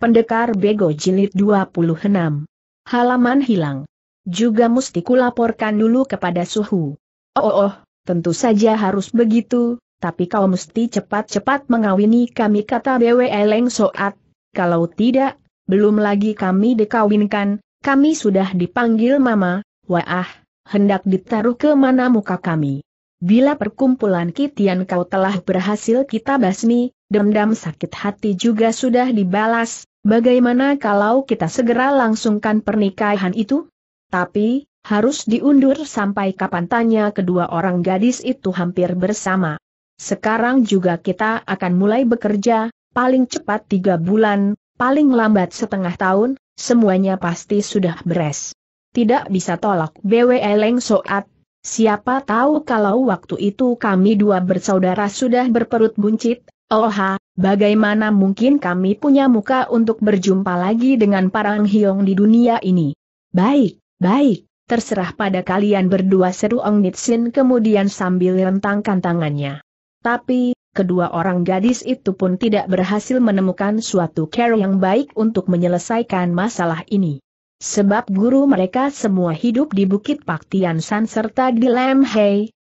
Pendekar Bego Jilid 26. Halaman hilang. Juga mesti kulaporkan dulu kepada Suhu. Oh, oh, oh, tentu saja harus begitu, tapi kau mesti cepat-cepat mengawini kami kata Bwe Eleng Soat. Kalau tidak, belum lagi kami dikawinkan, kami sudah dipanggil Mama, wah, hendak ditaruh ke mana muka kami. Bila perkumpulan Kitian kau telah berhasil kita basmi, dendam sakit hati juga sudah dibalas, Bagaimana kalau kita segera langsungkan pernikahan itu? Tapi, harus diundur sampai kapan tanya kedua orang gadis itu hampir bersama. Sekarang juga kita akan mulai bekerja, paling cepat tiga bulan, paling lambat setengah tahun, semuanya pasti sudah beres. Tidak bisa tolak BW Leng Soat Siapa tahu kalau waktu itu kami dua bersaudara sudah berperut buncit, Oha, oh bagaimana mungkin kami punya muka untuk berjumpa lagi dengan parang hiong di dunia ini? Baik, baik, terserah pada kalian berdua seru Ong Nitsin kemudian sambil rentangkan tangannya. Tapi, kedua orang gadis itu pun tidak berhasil menemukan suatu cara yang baik untuk menyelesaikan masalah ini. Sebab guru mereka semua hidup di Bukit Paktian San serta di Lam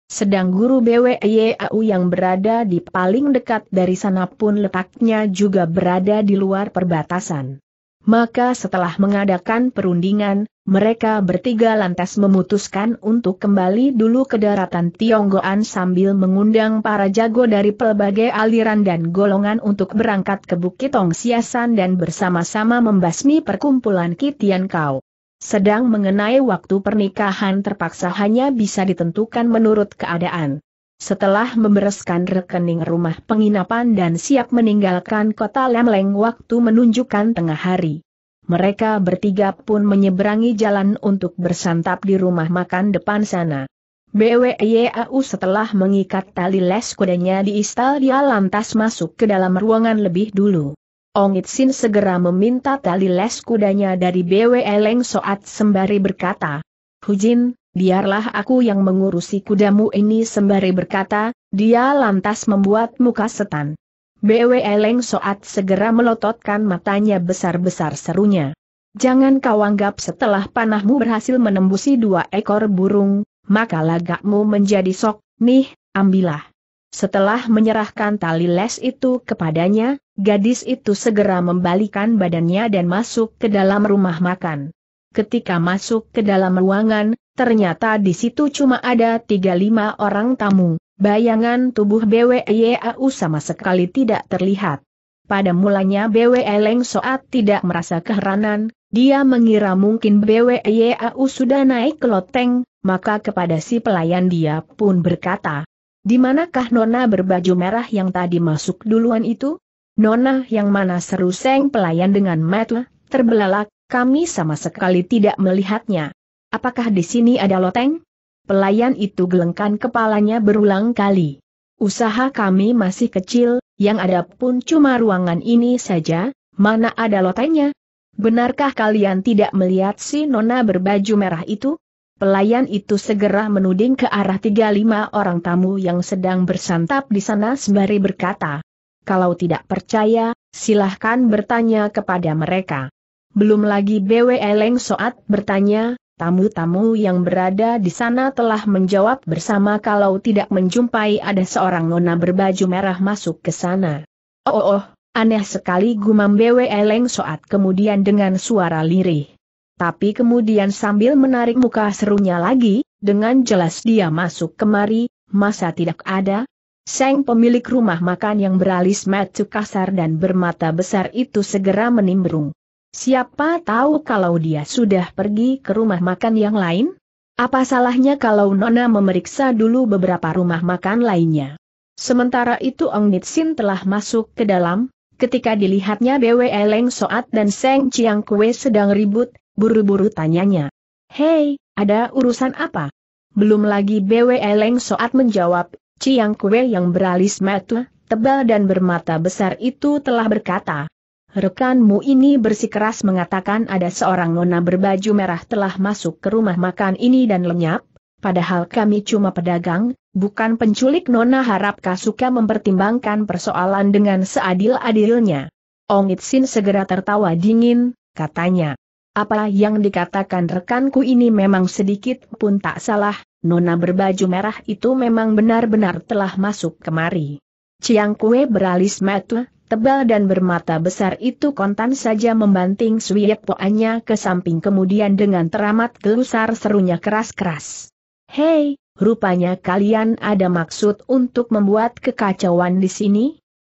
sedang guru BWYAU yang berada di paling dekat dari sana pun letaknya juga berada di luar perbatasan. Maka setelah mengadakan perundingan, mereka bertiga lantas memutuskan untuk kembali dulu ke daratan Tionggoan sambil mengundang para jago dari pelbagai aliran dan golongan untuk berangkat ke Bukit Tong Siasan dan bersama-sama membasmi perkumpulan Kitian Kau. Sedang mengenai waktu pernikahan terpaksa hanya bisa ditentukan menurut keadaan. Setelah membereskan rekening rumah penginapan dan siap meninggalkan kota Lemleng waktu menunjukkan tengah hari. Mereka bertiga pun menyeberangi jalan untuk bersantap di rumah makan depan sana. BWYAU setelah mengikat tali les kudanya di istal dia lantas masuk ke dalam ruangan lebih dulu. Ong segera meminta tali les kudanya dari BW Leng Soat sembari berkata, Hujin, biarlah aku yang mengurusi kudamu ini sembari berkata, dia lantas membuat muka setan. BW Leng Soat segera melototkan matanya besar-besar serunya. Jangan kau anggap setelah panahmu berhasil menembusi dua ekor burung, maka lagakmu menjadi sok, nih, ambillah. Setelah menyerahkan tali les itu kepadanya, gadis itu segera membalikan badannya dan masuk ke dalam rumah makan. Ketika masuk ke dalam ruangan, ternyata di situ cuma ada tiga lima orang tamu, bayangan tubuh BWYAU e sama sekali tidak terlihat. Pada mulanya BWE Leng Soat tidak merasa keheranan, dia mengira mungkin BW Yau e sudah naik ke loteng, maka kepada si pelayan dia pun berkata, di manakah Nona berbaju merah yang tadi masuk duluan itu? Nona yang mana seru Seng pelayan dengan mata terbelalak, kami sama sekali tidak melihatnya. Apakah di sini ada loteng? Pelayan itu gelengkan kepalanya berulang kali. Usaha kami masih kecil, yang ada pun cuma ruangan ini saja, mana ada lotengnya? Benarkah kalian tidak melihat si Nona berbaju merah itu? Pelayan itu segera menuding ke arah tiga lima orang tamu yang sedang bersantap di sana sembari berkata, kalau tidak percaya, silahkan bertanya kepada mereka. Belum lagi BW Eleng Soat bertanya, tamu-tamu yang berada di sana telah menjawab bersama kalau tidak menjumpai ada seorang nona berbaju merah masuk ke sana. Oh, oh, oh aneh sekali gumam BW Eleng Soat kemudian dengan suara lirih. Tapi kemudian sambil menarik muka serunya lagi, dengan jelas dia masuk kemari, masa tidak ada? Seng pemilik rumah makan yang beralis matu kasar dan bermata besar itu segera menimbrung. Siapa tahu kalau dia sudah pergi ke rumah makan yang lain? Apa salahnya kalau Nona memeriksa dulu beberapa rumah makan lainnya? Sementara itu Ong Nitsin telah masuk ke dalam, ketika dilihatnya Bwe Leng Soat dan Seng Chiang Kue sedang ribut, Buru-buru tanyanya. Hei, ada urusan apa? Belum lagi BW Eleng saat menjawab, Ciang Kue yang beralis mata, tebal dan bermata besar itu telah berkata. Rekanmu ini bersikeras mengatakan ada seorang nona berbaju merah telah masuk ke rumah makan ini dan lenyap, padahal kami cuma pedagang, bukan penculik nona harap suka mempertimbangkan persoalan dengan seadil-adilnya. Ong Itsin segera tertawa dingin, katanya. Apa yang dikatakan rekanku ini memang sedikit pun tak salah, nona berbaju merah itu memang benar-benar telah masuk kemari. Ciang kue beralis metu, tebal dan bermata besar itu kontan saja membanting suyek poanya ke samping kemudian dengan teramat gelusar serunya keras-keras. Hei, rupanya kalian ada maksud untuk membuat kekacauan di sini?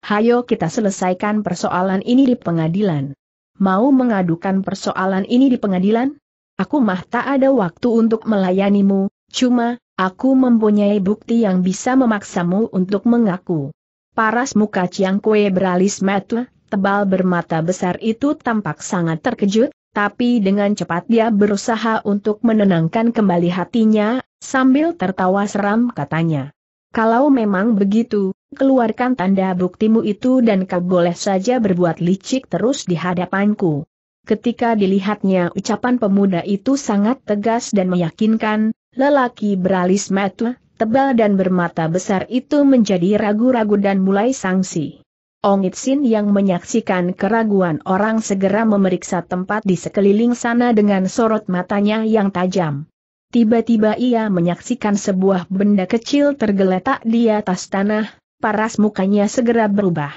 Hayo kita selesaikan persoalan ini di pengadilan mau mengadukan persoalan ini di pengadilan? Aku mah tak ada waktu untuk melayanimu, cuma, aku mempunyai bukti yang bisa memaksamu untuk mengaku. Paras muka Chiang Kue beralis metu, tebal bermata besar itu tampak sangat terkejut, tapi dengan cepat dia berusaha untuk menenangkan kembali hatinya, sambil tertawa seram katanya. Kalau memang begitu, keluarkan tanda buktimu itu dan kau boleh saja berbuat licik terus di hadapanku. Ketika dilihatnya ucapan pemuda itu sangat tegas dan meyakinkan, lelaki beralis mata, tebal dan bermata besar itu menjadi ragu-ragu dan mulai sangsi. Ongit Sin yang menyaksikan keraguan orang segera memeriksa tempat di sekeliling sana dengan sorot matanya yang tajam. Tiba-tiba ia menyaksikan sebuah benda kecil tergeletak di atas tanah, paras mukanya segera berubah.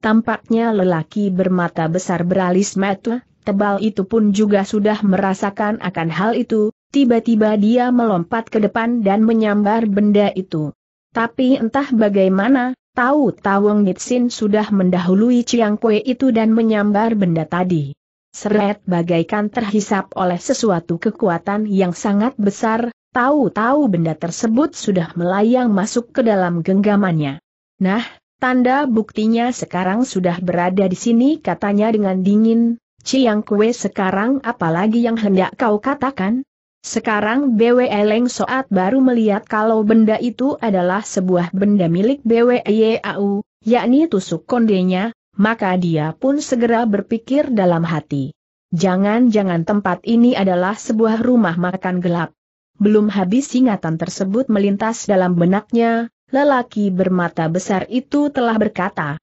Tampaknya lelaki bermata besar beralis mata, tebal itu pun juga sudah merasakan akan hal itu, tiba-tiba dia melompat ke depan dan menyambar benda itu. Tapi entah bagaimana, tahu-tahu Nitsin sudah mendahului Chiang Kue itu dan menyambar benda tadi seret bagaikan terhisap oleh sesuatu kekuatan yang sangat besar, tahu-tahu benda tersebut sudah melayang masuk ke dalam genggamannya. Nah, tanda buktinya sekarang sudah berada di sini katanya dengan dingin, Ciang Kue sekarang apalagi yang hendak kau katakan? Sekarang BW Leng Soat baru melihat kalau benda itu adalah sebuah benda milik BW Yau, yakni tusuk kondenya, maka dia pun segera berpikir dalam hati. Jangan-jangan tempat ini adalah sebuah rumah makan gelap. Belum habis ingatan tersebut melintas dalam benaknya, lelaki bermata besar itu telah berkata,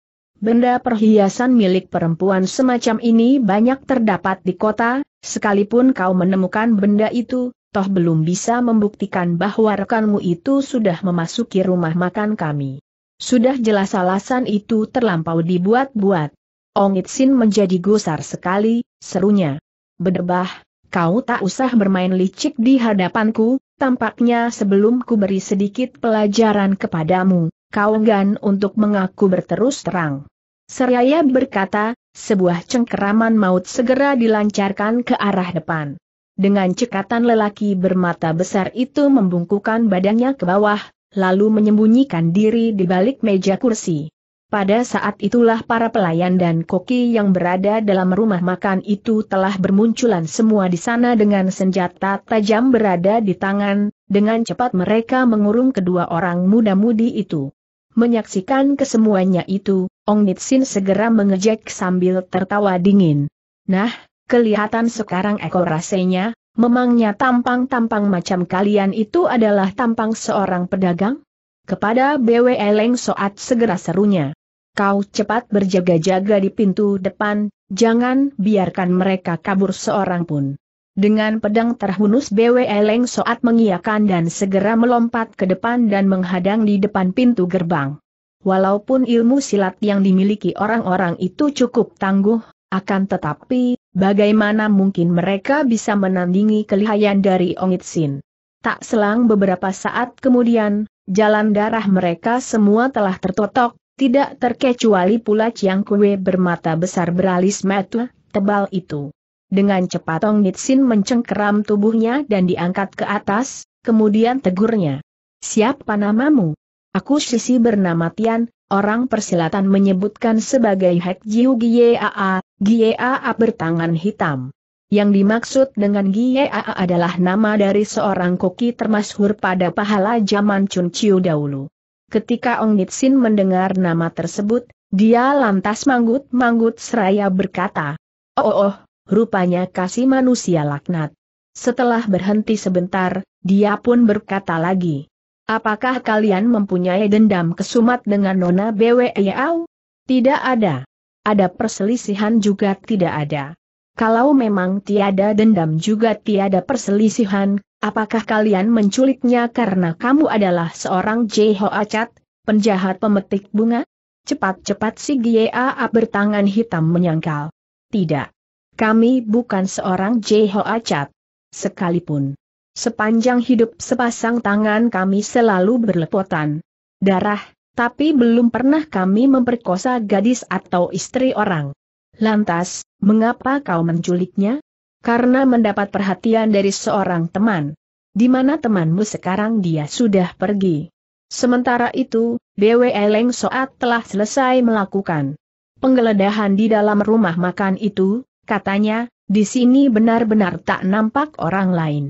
Benda perhiasan milik perempuan semacam ini banyak terdapat di kota, sekalipun kau menemukan benda itu, toh belum bisa membuktikan bahwa rekanmu itu sudah memasuki rumah makan kami. Sudah jelas alasan itu terlampau dibuat-buat. Ong Itsin menjadi gusar sekali, serunya. Bedebah, kau tak usah bermain licik di hadapanku, tampaknya sebelum ku beri sedikit pelajaran kepadamu, kau enggan untuk mengaku berterus terang. Seraya berkata, sebuah cengkeraman maut segera dilancarkan ke arah depan. Dengan cekatan lelaki bermata besar itu membungkukan badannya ke bawah, lalu menyembunyikan diri di balik meja kursi. Pada saat itulah para pelayan dan koki yang berada dalam rumah makan itu telah bermunculan semua di sana dengan senjata tajam berada di tangan, dengan cepat mereka mengurung kedua orang muda-mudi itu. Menyaksikan kesemuanya itu, Ong Nitsin segera mengejek sambil tertawa dingin. Nah, kelihatan sekarang ekor rasanya, Memangnya tampang-tampang macam kalian itu adalah tampang seorang pedagang? Kepada BW Leng Soat segera serunya. Kau cepat berjaga-jaga di pintu depan, jangan biarkan mereka kabur seorang pun. Dengan pedang terhunus BW Leng Soat mengiakan dan segera melompat ke depan dan menghadang di depan pintu gerbang. Walaupun ilmu silat yang dimiliki orang-orang itu cukup tangguh, akan tetapi, Bagaimana mungkin mereka bisa menandingi kelihayan dari Ongit Sin? Tak selang beberapa saat kemudian, jalan darah mereka semua telah tertotok, tidak terkecuali pula Chiang Kue bermata besar beralis metu, tebal itu. Dengan cepat Ongit Sin mencengkeram tubuhnya dan diangkat ke atas, kemudian tegurnya. Siapa namamu? Aku Sisi bernama Tian, orang persilatan menyebutkan sebagai Hek Jiu Giaa, Giaa bertangan hitam. Yang dimaksud dengan Giaa adalah nama dari seorang koki termasyhur pada pahala zaman Chun Chiu dahulu. Ketika Ong Nitsin mendengar nama tersebut, dia lantas manggut-manggut seraya berkata, Oh, oh, oh rupanya kasih manusia laknat. Setelah berhenti sebentar, dia pun berkata lagi, Apakah kalian mempunyai dendam kesumat dengan Nona BWEAU? Tidak ada. Ada perselisihan juga tidak ada. Kalau memang tiada dendam juga tiada perselisihan, apakah kalian menculiknya karena kamu adalah seorang Jeho Acat, penjahat pemetik bunga? Cepat-cepat si Gia bertangan hitam menyangkal. Tidak. Kami bukan seorang Jeho Acat. Sekalipun. Sepanjang hidup sepasang tangan kami selalu berlepotan. Darah, tapi belum pernah kami memperkosa gadis atau istri orang. Lantas, mengapa kau menculiknya? Karena mendapat perhatian dari seorang teman. Di mana temanmu sekarang dia sudah pergi. Sementara itu, Bw. Eleng Soat telah selesai melakukan penggeledahan di dalam rumah makan itu, katanya, di sini benar-benar tak nampak orang lain.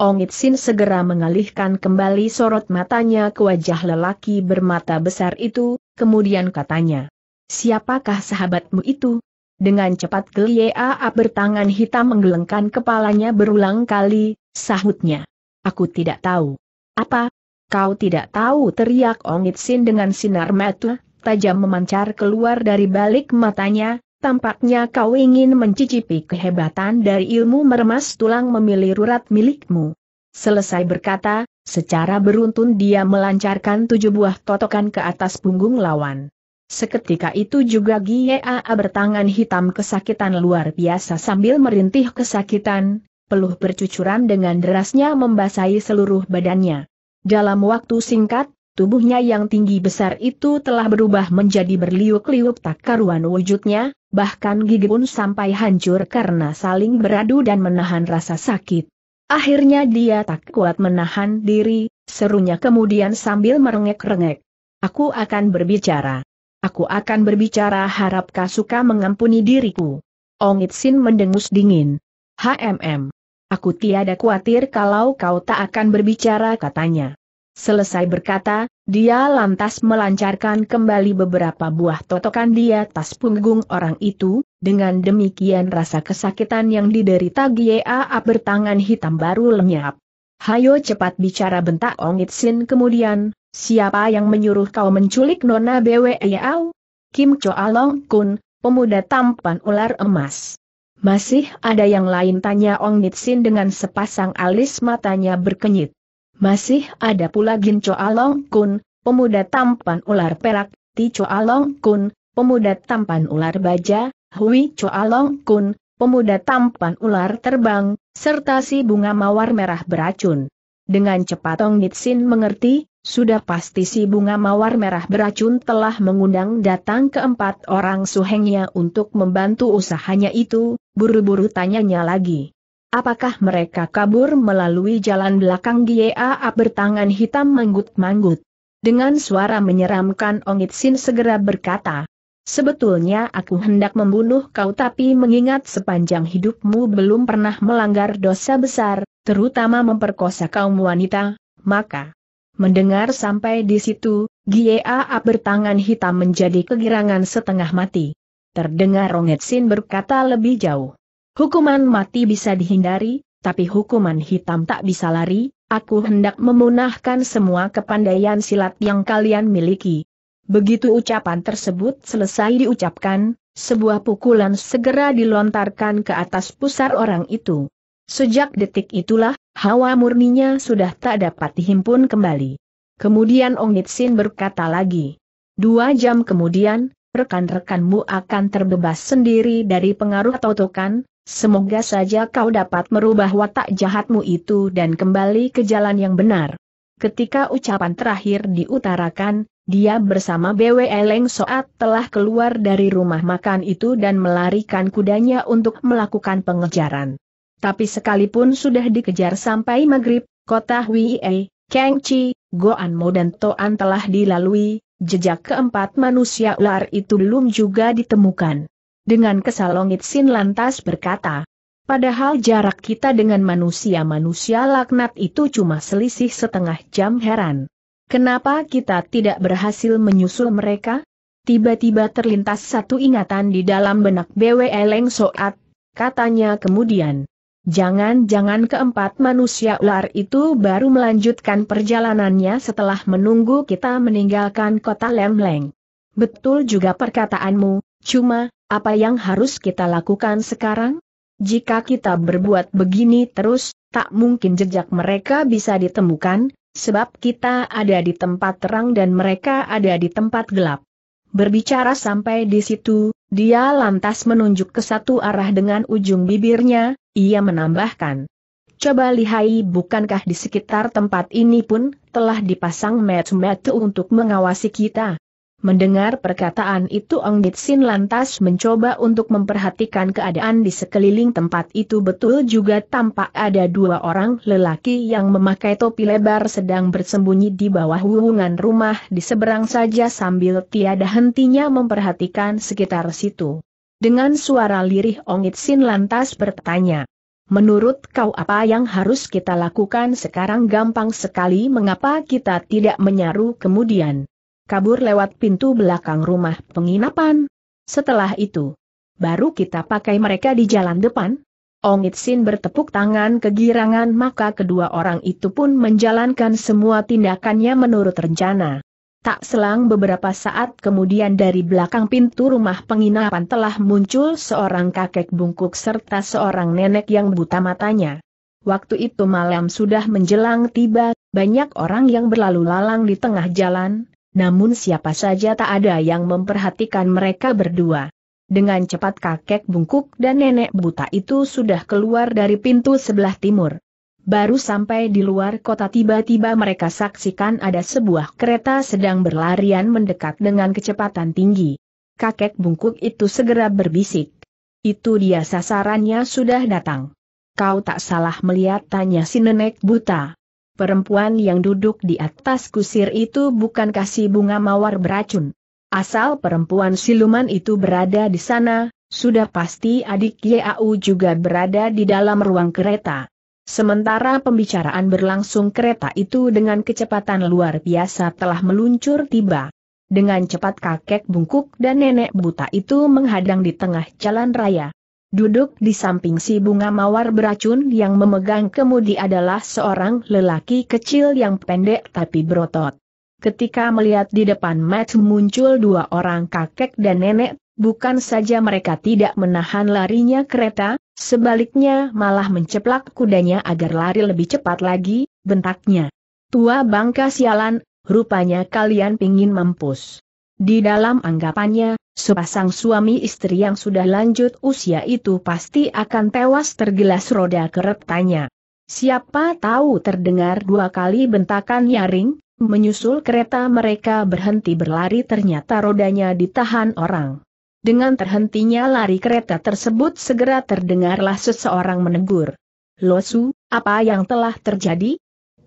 Ongitsin segera mengalihkan kembali sorot matanya ke wajah lelaki bermata besar itu, kemudian katanya. Siapakah sahabatmu itu? Dengan cepat Gliea bertangan hitam menggelengkan kepalanya berulang kali, sahutnya. Aku tidak tahu. Apa? Kau tidak tahu teriak Ongitsin dengan sinar mata, tajam memancar keluar dari balik matanya, Tampaknya kau ingin mencicipi kehebatan dari ilmu meremas tulang memilih rurat milikmu. Selesai berkata, secara beruntun dia melancarkan tujuh buah totokan ke atas punggung lawan. Seketika itu juga Gia bertangan hitam kesakitan luar biasa sambil merintih kesakitan, peluh bercucuran dengan derasnya membasahi seluruh badannya. Dalam waktu singkat, Tubuhnya yang tinggi besar itu telah berubah menjadi berliuk-liuk tak karuan wujudnya, bahkan gigi pun sampai hancur karena saling beradu dan menahan rasa sakit. Akhirnya dia tak kuat menahan diri, serunya kemudian sambil merengek-rengek. Aku akan berbicara. Aku akan berbicara harapkah suka mengampuni diriku. Ong Itsin mendengus dingin. HMM. Aku tiada khawatir kalau kau tak akan berbicara katanya. Selesai berkata, dia lantas melancarkan kembali beberapa buah totokan di atas punggung orang itu, dengan demikian rasa kesakitan yang diderita GAA bertangan hitam baru lenyap. Hayo cepat bicara bentak Ong Itsin kemudian, siapa yang menyuruh kau menculik Nona Bweau? Kim Choa Long Kun, pemuda tampan ular emas. Masih ada yang lain tanya Ong Nitsin dengan sepasang alis matanya berkenyit. Masih ada pula Gin Choa Long Kun, pemuda tampan ular perak, Ti Choa Long Kun, pemuda tampan ular baja, Hui Choa Long Kun, pemuda tampan ular terbang, serta si bunga mawar merah beracun. Dengan cepat Tong Nitsin mengerti, sudah pasti si bunga mawar merah beracun telah mengundang datang keempat orang suhengnya untuk membantu usahanya itu, buru-buru tanyanya lagi. Apakah mereka kabur melalui jalan belakang Gia bertangan hitam manggut-manggut? Dengan suara menyeramkan Ongit Sin segera berkata, Sebetulnya aku hendak membunuh kau tapi mengingat sepanjang hidupmu belum pernah melanggar dosa besar, terutama memperkosa kaum wanita, maka mendengar sampai di situ, Gia bertangan hitam menjadi kegirangan setengah mati. Terdengar Rongetsin berkata lebih jauh. Hukuman mati bisa dihindari, tapi hukuman hitam tak bisa lari, aku hendak memunahkan semua kepandaian silat yang kalian miliki. Begitu ucapan tersebut selesai diucapkan, sebuah pukulan segera dilontarkan ke atas pusar orang itu. Sejak detik itulah, hawa murninya sudah tak dapat dihimpun kembali. Kemudian Ong Nitsin berkata lagi. Dua jam kemudian, rekan-rekanmu akan terbebas sendiri dari pengaruh totokan, Semoga saja kau dapat merubah watak jahatmu itu dan kembali ke jalan yang benar. Ketika ucapan terakhir diutarakan, dia bersama BW Eleng Soat telah keluar dari rumah makan itu dan melarikan kudanya untuk melakukan pengejaran. Tapi sekalipun sudah dikejar sampai maghrib, kota Wei, Goan Goanmo dan Toan telah dilalui, jejak keempat manusia ular itu belum juga ditemukan. Dengan kesal Sin lantas berkata, Padahal jarak kita dengan manusia-manusia laknat itu cuma selisih setengah jam heran. Kenapa kita tidak berhasil menyusul mereka? Tiba-tiba terlintas satu ingatan di dalam benak BW Leng Soat, katanya kemudian. Jangan-jangan keempat manusia ular itu baru melanjutkan perjalanannya setelah menunggu kita meninggalkan kota Lemleng. Betul juga perkataanmu, cuma, apa yang harus kita lakukan sekarang? Jika kita berbuat begini terus, tak mungkin jejak mereka bisa ditemukan, sebab kita ada di tempat terang dan mereka ada di tempat gelap. Berbicara sampai di situ, dia lantas menunjuk ke satu arah dengan ujung bibirnya, ia menambahkan. Coba lihai bukankah di sekitar tempat ini pun, telah dipasang metu-metu untuk mengawasi kita. Mendengar perkataan itu Ong Ditsin lantas mencoba untuk memperhatikan keadaan di sekeliling tempat itu betul juga tampak ada dua orang lelaki yang memakai topi lebar sedang bersembunyi di bawah hubungan rumah di seberang saja sambil tiada hentinya memperhatikan sekitar situ. Dengan suara lirih Ong Ditsin lantas bertanya. Menurut kau apa yang harus kita lakukan sekarang gampang sekali mengapa kita tidak menyaru kemudian? kabur lewat pintu belakang rumah penginapan. Setelah itu, baru kita pakai mereka di jalan depan. Ong Itsin bertepuk tangan kegirangan maka kedua orang itu pun menjalankan semua tindakannya menurut rencana. Tak selang beberapa saat kemudian dari belakang pintu rumah penginapan telah muncul seorang kakek bungkuk serta seorang nenek yang buta matanya. Waktu itu malam sudah menjelang tiba, banyak orang yang berlalu lalang di tengah jalan, namun siapa saja tak ada yang memperhatikan mereka berdua. Dengan cepat kakek bungkuk dan nenek buta itu sudah keluar dari pintu sebelah timur. Baru sampai di luar kota tiba-tiba mereka saksikan ada sebuah kereta sedang berlarian mendekat dengan kecepatan tinggi. Kakek bungkuk itu segera berbisik. Itu dia sasarannya sudah datang. Kau tak salah melihat tanya si nenek buta perempuan yang duduk di atas kusir itu bukan kasih bunga mawar beracun. Asal perempuan siluman itu berada di sana, sudah pasti adik Yau juga berada di dalam ruang kereta. Sementara pembicaraan berlangsung kereta itu dengan kecepatan luar biasa telah meluncur tiba. Dengan cepat kakek bungkuk dan nenek buta itu menghadang di tengah jalan raya. Duduk di samping si bunga mawar beracun yang memegang kemudi adalah seorang lelaki kecil yang pendek tapi berotot. Ketika melihat di depan Matt muncul dua orang kakek dan nenek, bukan saja mereka tidak menahan larinya kereta, sebaliknya malah menceplak kudanya agar lari lebih cepat lagi, bentaknya. Tua bangka sialan, rupanya kalian pingin mampus. Di dalam anggapannya, sepasang suami istri yang sudah lanjut usia itu pasti akan tewas tergelas roda keretanya. Siapa tahu terdengar dua kali bentakan nyaring, menyusul kereta mereka berhenti berlari ternyata rodanya ditahan orang. Dengan terhentinya lari kereta tersebut segera terdengarlah seseorang menegur. Losu, apa yang telah terjadi?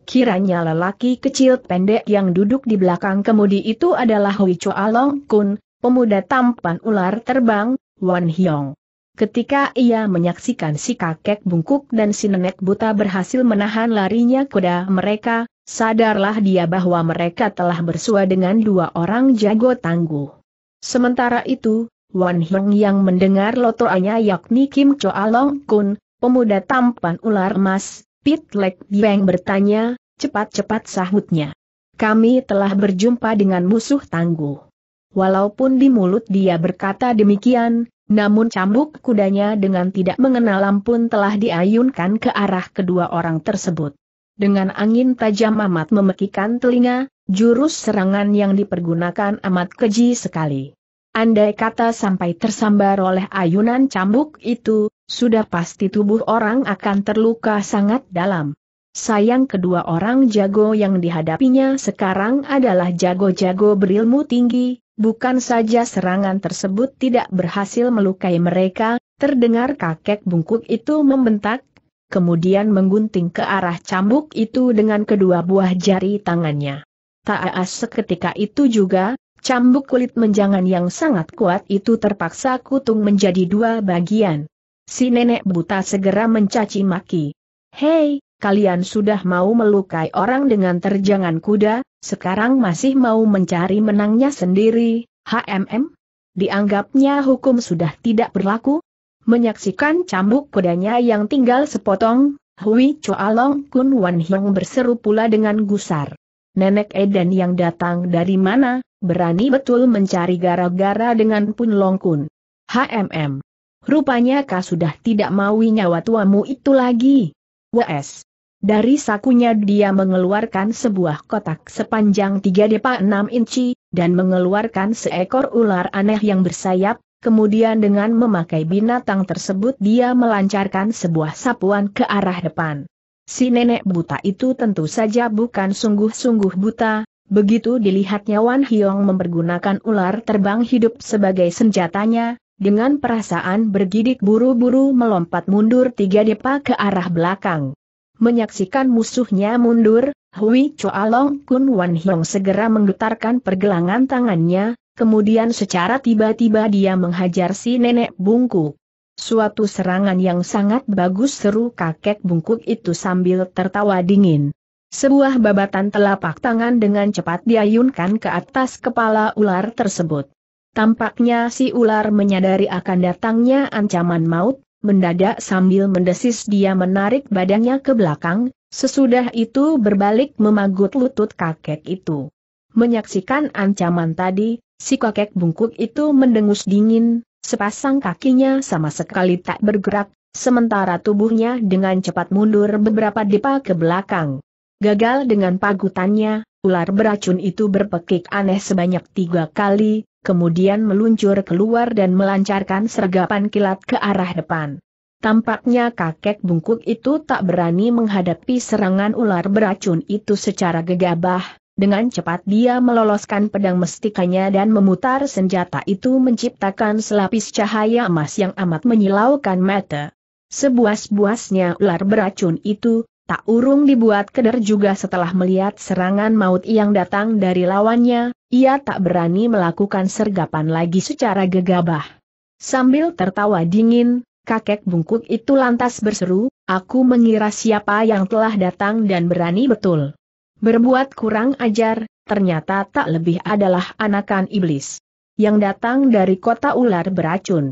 Kiranya lelaki kecil pendek yang duduk di belakang kemudi itu adalah Hui Choa Long Kun, pemuda tampan ular terbang, Wan Hyong. Ketika ia menyaksikan si kakek bungkuk dan si nenek buta berhasil menahan larinya kuda mereka, sadarlah dia bahwa mereka telah bersua dengan dua orang jago tangguh. Sementara itu, Wan Hyong yang mendengar lotoanya yakni Kim Choa Long Kun, pemuda tampan ular emas, Pit Lek Beng bertanya, cepat-cepat sahutnya. Kami telah berjumpa dengan musuh tangguh. Walaupun di mulut dia berkata demikian, namun cambuk kudanya dengan tidak mengenal ampun telah diayunkan ke arah kedua orang tersebut. Dengan angin tajam amat memekikan telinga, jurus serangan yang dipergunakan amat keji sekali. Andai kata sampai tersambar oleh ayunan cambuk itu, sudah pasti tubuh orang akan terluka sangat dalam. Sayang kedua orang jago yang dihadapinya sekarang adalah jago-jago berilmu tinggi, Bukan saja serangan tersebut tidak berhasil melukai mereka, terdengar kakek bungkuk itu membentak, kemudian menggunting ke arah cambuk itu dengan kedua buah jari tangannya. Taas seketika itu juga, cambuk kulit menjangan yang sangat kuat itu terpaksa kutung menjadi dua bagian. Si nenek buta segera mencaci maki. Hei, kalian sudah mau melukai orang dengan terjangan kuda, sekarang masih mau mencari menangnya sendiri, HMM? Dianggapnya hukum sudah tidak berlaku? Menyaksikan cambuk kudanya yang tinggal sepotong, Hui chua long Kun Wan Hiong berseru pula dengan gusar. Nenek Edan yang datang dari mana, berani betul mencari gara-gara dengan Pun Long Kun. HMM. Rupanya kau sudah tidak mau nyawa tuamu itu lagi. WS. Dari sakunya dia mengeluarkan sebuah kotak sepanjang 3 depa 6 inci, dan mengeluarkan seekor ular aneh yang bersayap, kemudian dengan memakai binatang tersebut dia melancarkan sebuah sapuan ke arah depan. Si nenek buta itu tentu saja bukan sungguh-sungguh buta, begitu dilihatnya Wan Hyong mempergunakan ular terbang hidup sebagai senjatanya, dengan perasaan bergidik buru-buru melompat mundur tiga depa ke arah belakang. Menyaksikan musuhnya mundur, Hui Choa Long Kun Wan Hiong segera menggetarkan pergelangan tangannya, kemudian secara tiba-tiba dia menghajar si nenek bungkuk. Suatu serangan yang sangat bagus seru kakek bungkuk itu sambil tertawa dingin. Sebuah babatan telapak tangan dengan cepat diayunkan ke atas kepala ular tersebut. Tampaknya si ular menyadari akan datangnya ancaman maut, mendadak sambil mendesis dia menarik badannya ke belakang, sesudah itu berbalik memagut lutut kakek itu. Menyaksikan ancaman tadi, si kakek bungkuk itu mendengus dingin, sepasang kakinya sama sekali tak bergerak, sementara tubuhnya dengan cepat mundur beberapa depa ke belakang. Gagal dengan pagutannya, ular beracun itu berpekik aneh sebanyak tiga kali, kemudian meluncur keluar dan melancarkan sergapan kilat ke arah depan. Tampaknya kakek bungkuk itu tak berani menghadapi serangan ular beracun itu secara gegabah, dengan cepat dia meloloskan pedang mestikanya dan memutar senjata itu menciptakan selapis cahaya emas yang amat menyilaukan mata. Sebuas-buasnya ular beracun itu, Tak urung dibuat keder juga setelah melihat serangan maut yang datang dari lawannya, ia tak berani melakukan sergapan lagi secara gegabah. Sambil tertawa dingin, kakek bungkuk itu lantas berseru, aku mengira siapa yang telah datang dan berani betul. Berbuat kurang ajar, ternyata tak lebih adalah anakan iblis. Yang datang dari kota ular beracun.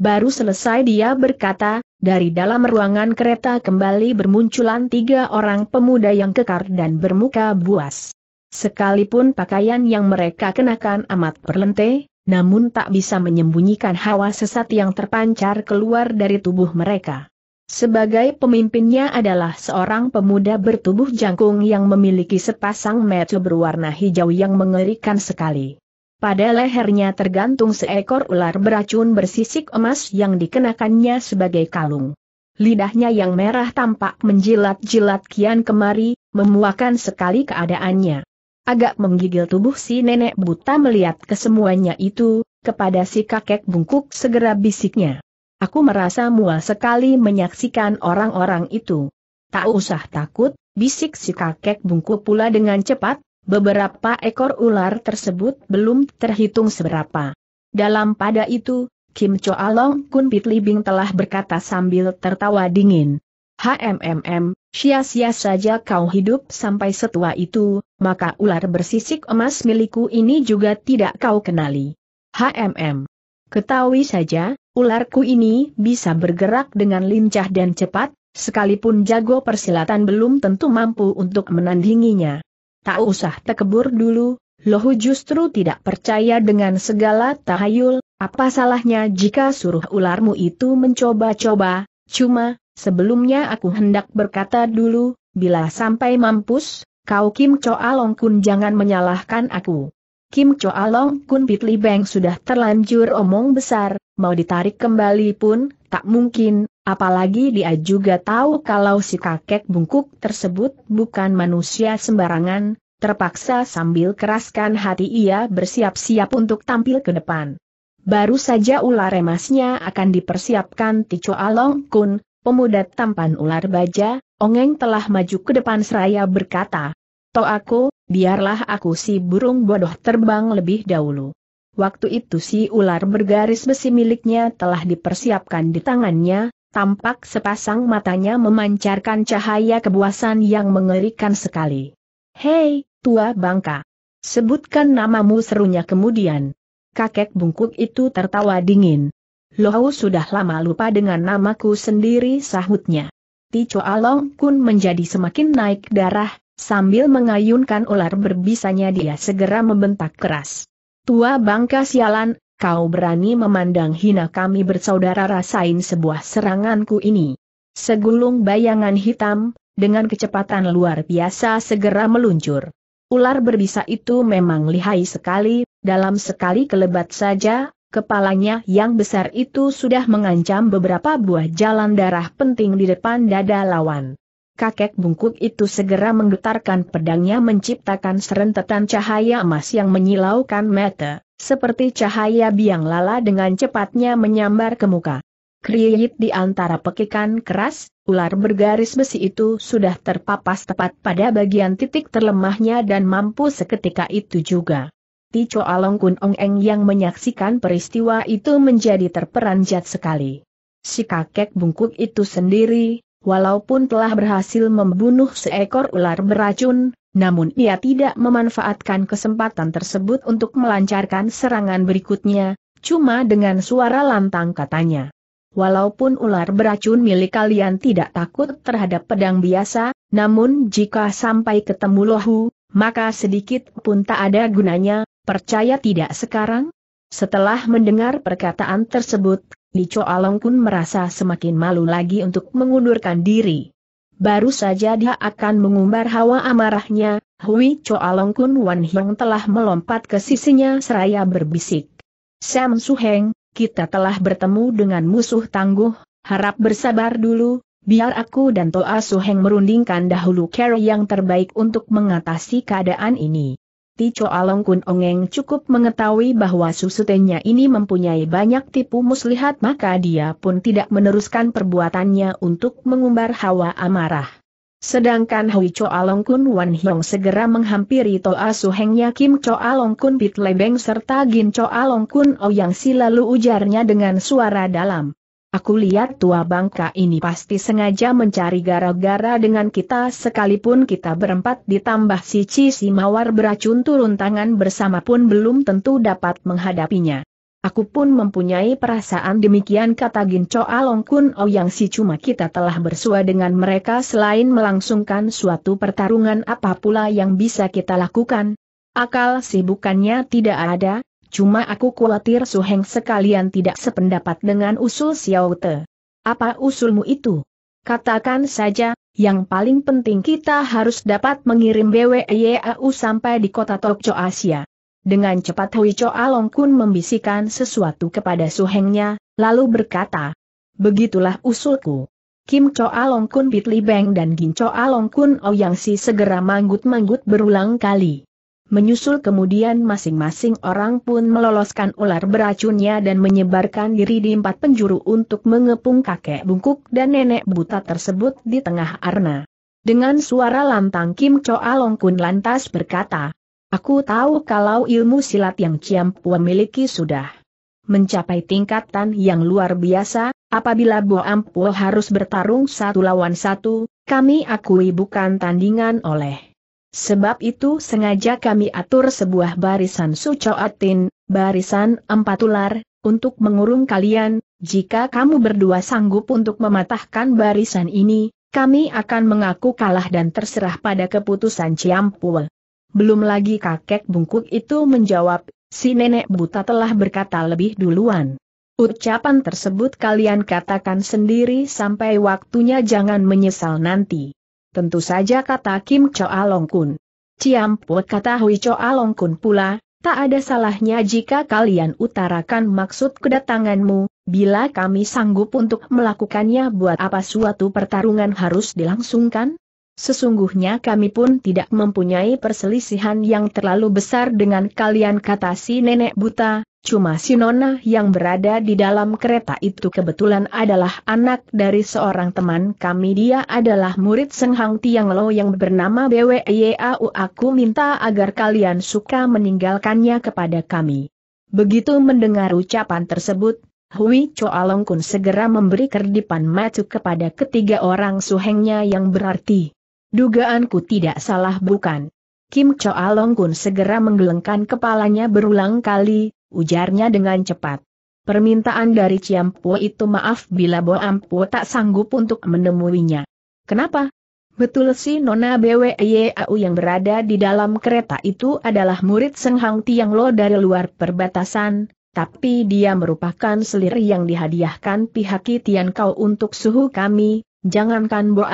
Baru selesai dia berkata, dari dalam ruangan kereta kembali bermunculan tiga orang pemuda yang kekar dan bermuka buas. Sekalipun pakaian yang mereka kenakan amat berlente, namun tak bisa menyembunyikan hawa sesat yang terpancar keluar dari tubuh mereka. Sebagai pemimpinnya adalah seorang pemuda bertubuh jangkung yang memiliki sepasang mata berwarna hijau yang mengerikan sekali. Pada lehernya tergantung seekor ular beracun bersisik emas yang dikenakannya sebagai kalung. Lidahnya yang merah tampak menjilat-jilat kian kemari, memuakan sekali keadaannya. Agak menggigil tubuh si nenek buta melihat kesemuanya itu, kepada si kakek bungkuk segera bisiknya. Aku merasa mual sekali menyaksikan orang-orang itu. Tak usah takut, bisik si kakek bungkuk pula dengan cepat, Beberapa ekor ular tersebut belum terhitung seberapa. Dalam pada itu, Kim Cho-along, Kun Pit Libing telah berkata sambil tertawa dingin. HMMM, sia-sia saja kau hidup sampai setua itu, maka ular bersisik emas milikku ini juga tidak kau kenali. HMM. Ketahui saja, ularku ini bisa bergerak dengan lincah dan cepat, sekalipun jago persilatan belum tentu mampu untuk menandinginya tak usah tekebur dulu, Lohu justru tidak percaya dengan segala tahayul, apa salahnya jika suruh ularmu itu mencoba-coba, cuma, sebelumnya aku hendak berkata dulu, bila sampai mampus, kau Kim Choa Long Kun jangan menyalahkan aku. Kim Long Kun Pitli Beng sudah terlanjur omong besar, mau ditarik kembali pun, tak mungkin, apalagi dia juga tahu kalau si kakek bungkuk tersebut bukan manusia sembarangan, terpaksa sambil keraskan hati ia bersiap-siap untuk tampil ke depan. Baru saja ular emasnya akan dipersiapkan Tico Long Kun, pemuda tampan ular baja, Ongeng telah maju ke depan seraya berkata, Toh aku, biarlah aku si burung bodoh terbang lebih dahulu. Waktu itu si ular bergaris besi miliknya telah dipersiapkan di tangannya, tampak sepasang matanya memancarkan cahaya kebuasan yang mengerikan sekali. Hei, tua bangka! Sebutkan namamu serunya kemudian. Kakek bungkuk itu tertawa dingin. Lohau sudah lama lupa dengan namaku sendiri sahutnya. Tico Along Kun menjadi semakin naik darah, Sambil mengayunkan ular berbisanya dia segera membentak keras. Tua bangka sialan, kau berani memandang hina kami bersaudara rasain sebuah seranganku ini. Segulung bayangan hitam, dengan kecepatan luar biasa segera meluncur. Ular berbisa itu memang lihai sekali, dalam sekali kelebat saja, kepalanya yang besar itu sudah mengancam beberapa buah jalan darah penting di depan dada lawan kakek bungkuk itu segera menggetarkan pedangnya menciptakan serentetan cahaya emas yang menyilaukan mata, seperti cahaya biang lala dengan cepatnya menyambar ke muka. Kriyit di antara pekikan keras, ular bergaris besi itu sudah terpapas tepat pada bagian titik terlemahnya dan mampu seketika itu juga. Tico Along Kun Ong Eng yang menyaksikan peristiwa itu menjadi terperanjat sekali. Si kakek bungkuk itu sendiri, Walaupun telah berhasil membunuh seekor ular beracun, namun ia tidak memanfaatkan kesempatan tersebut untuk melancarkan serangan berikutnya, cuma dengan suara lantang katanya. Walaupun ular beracun milik kalian tidak takut terhadap pedang biasa, namun jika sampai ketemu lohu, maka sedikit pun tak ada gunanya, percaya tidak sekarang? Setelah mendengar perkataan tersebut, Li Along pun merasa semakin malu lagi untuk mengundurkan diri. Baru saja dia akan mengumbar hawa amarahnya, Hui Along Kun Wan Hyong telah melompat ke sisinya seraya berbisik. Sam Suheng, kita telah bertemu dengan musuh tangguh, harap bersabar dulu, biar aku dan Toa Suheng merundingkan dahulu cara yang terbaik untuk mengatasi keadaan ini. Ti Choa Long Kun Ongeng cukup mengetahui bahwa susutenya ini mempunyai banyak tipu muslihat maka dia pun tidak meneruskan perbuatannya untuk mengumbar hawa amarah. Sedangkan Hui Choa Long Kun Wan Hiong segera menghampiri Toa Suhengnya Kim Choa Long Kun Pit Lebeng serta Gin Choa Long Kun Ouyang Si lalu ujarnya dengan suara dalam. Aku lihat tua bangka ini pasti sengaja mencari gara-gara dengan kita sekalipun kita berempat ditambah si Cici Mawar beracun turun tangan bersama pun belum tentu dapat menghadapinya. Aku pun mempunyai perasaan demikian kata Ginco Along Kun O yang si cuma kita telah bersua dengan mereka selain melangsungkan suatu pertarungan apa pula yang bisa kita lakukan. Akal sibukannya tidak ada, Cuma aku khawatir Su sekalian tidak sependapat dengan usul Xiao Te. Apa usulmu itu? Katakan saja, yang paling penting kita harus dapat mengirim BWEAU sampai di kota Tokco Asia. Dengan cepat Hui Cho Along Kun membisikkan sesuatu kepada Su lalu berkata, Begitulah usulku. Kim Cho Along Kun Bitli Beng dan Gin Cho Along Kun Ouyang Si segera manggut-manggut berulang kali. Menyusul kemudian masing-masing orang pun meloloskan ular beracunnya dan menyebarkan diri di empat penjuru untuk mengepung kakek bungkuk dan nenek buta tersebut di tengah arna. Dengan suara lantang Kim Choa Long Kun lantas berkata, Aku tahu kalau ilmu silat yang Ciam Puan miliki sudah mencapai tingkatan yang luar biasa, apabila Bo Ampuo harus bertarung satu lawan satu, kami akui bukan tandingan oleh Sebab itu sengaja kami atur sebuah barisan sucoatin, barisan empat ular, untuk mengurung kalian, jika kamu berdua sanggup untuk mematahkan barisan ini, kami akan mengaku kalah dan terserah pada keputusan Ciampul. Belum lagi kakek bungkuk itu menjawab, si nenek buta telah berkata lebih duluan. Ucapan tersebut kalian katakan sendiri sampai waktunya jangan menyesal nanti. Tentu saja kata Kim Choa Long Kun. Ciampot kata Hui Choa Long Kun pula, tak ada salahnya jika kalian utarakan maksud kedatanganmu, bila kami sanggup untuk melakukannya buat apa suatu pertarungan harus dilangsungkan? Sesungguhnya kami pun tidak mempunyai perselisihan yang terlalu besar dengan kalian kata si nenek buta, Cuma si Nona yang berada di dalam kereta itu kebetulan adalah anak dari seorang teman kami Dia adalah murid Seng Hang Tiang Lo yang bernama BWYAU Aku minta agar kalian suka meninggalkannya kepada kami Begitu mendengar ucapan tersebut, Hui Long Kun segera memberi kerdipan matu kepada ketiga orang suhengnya yang berarti Dugaanku tidak salah bukan Kim Long Kun segera menggelengkan kepalanya berulang kali ujarnya dengan cepat. Permintaan dari Ciampu itu maaf bila Bo tak sanggup untuk menemuinya. Kenapa? Betul si Nona BWYAU yang berada di dalam kereta itu adalah murid Seng Hang Tiang Lo dari luar perbatasan, tapi dia merupakan selir yang dihadiahkan pihak Kitian Kau untuk suhu kami, jangankan Bo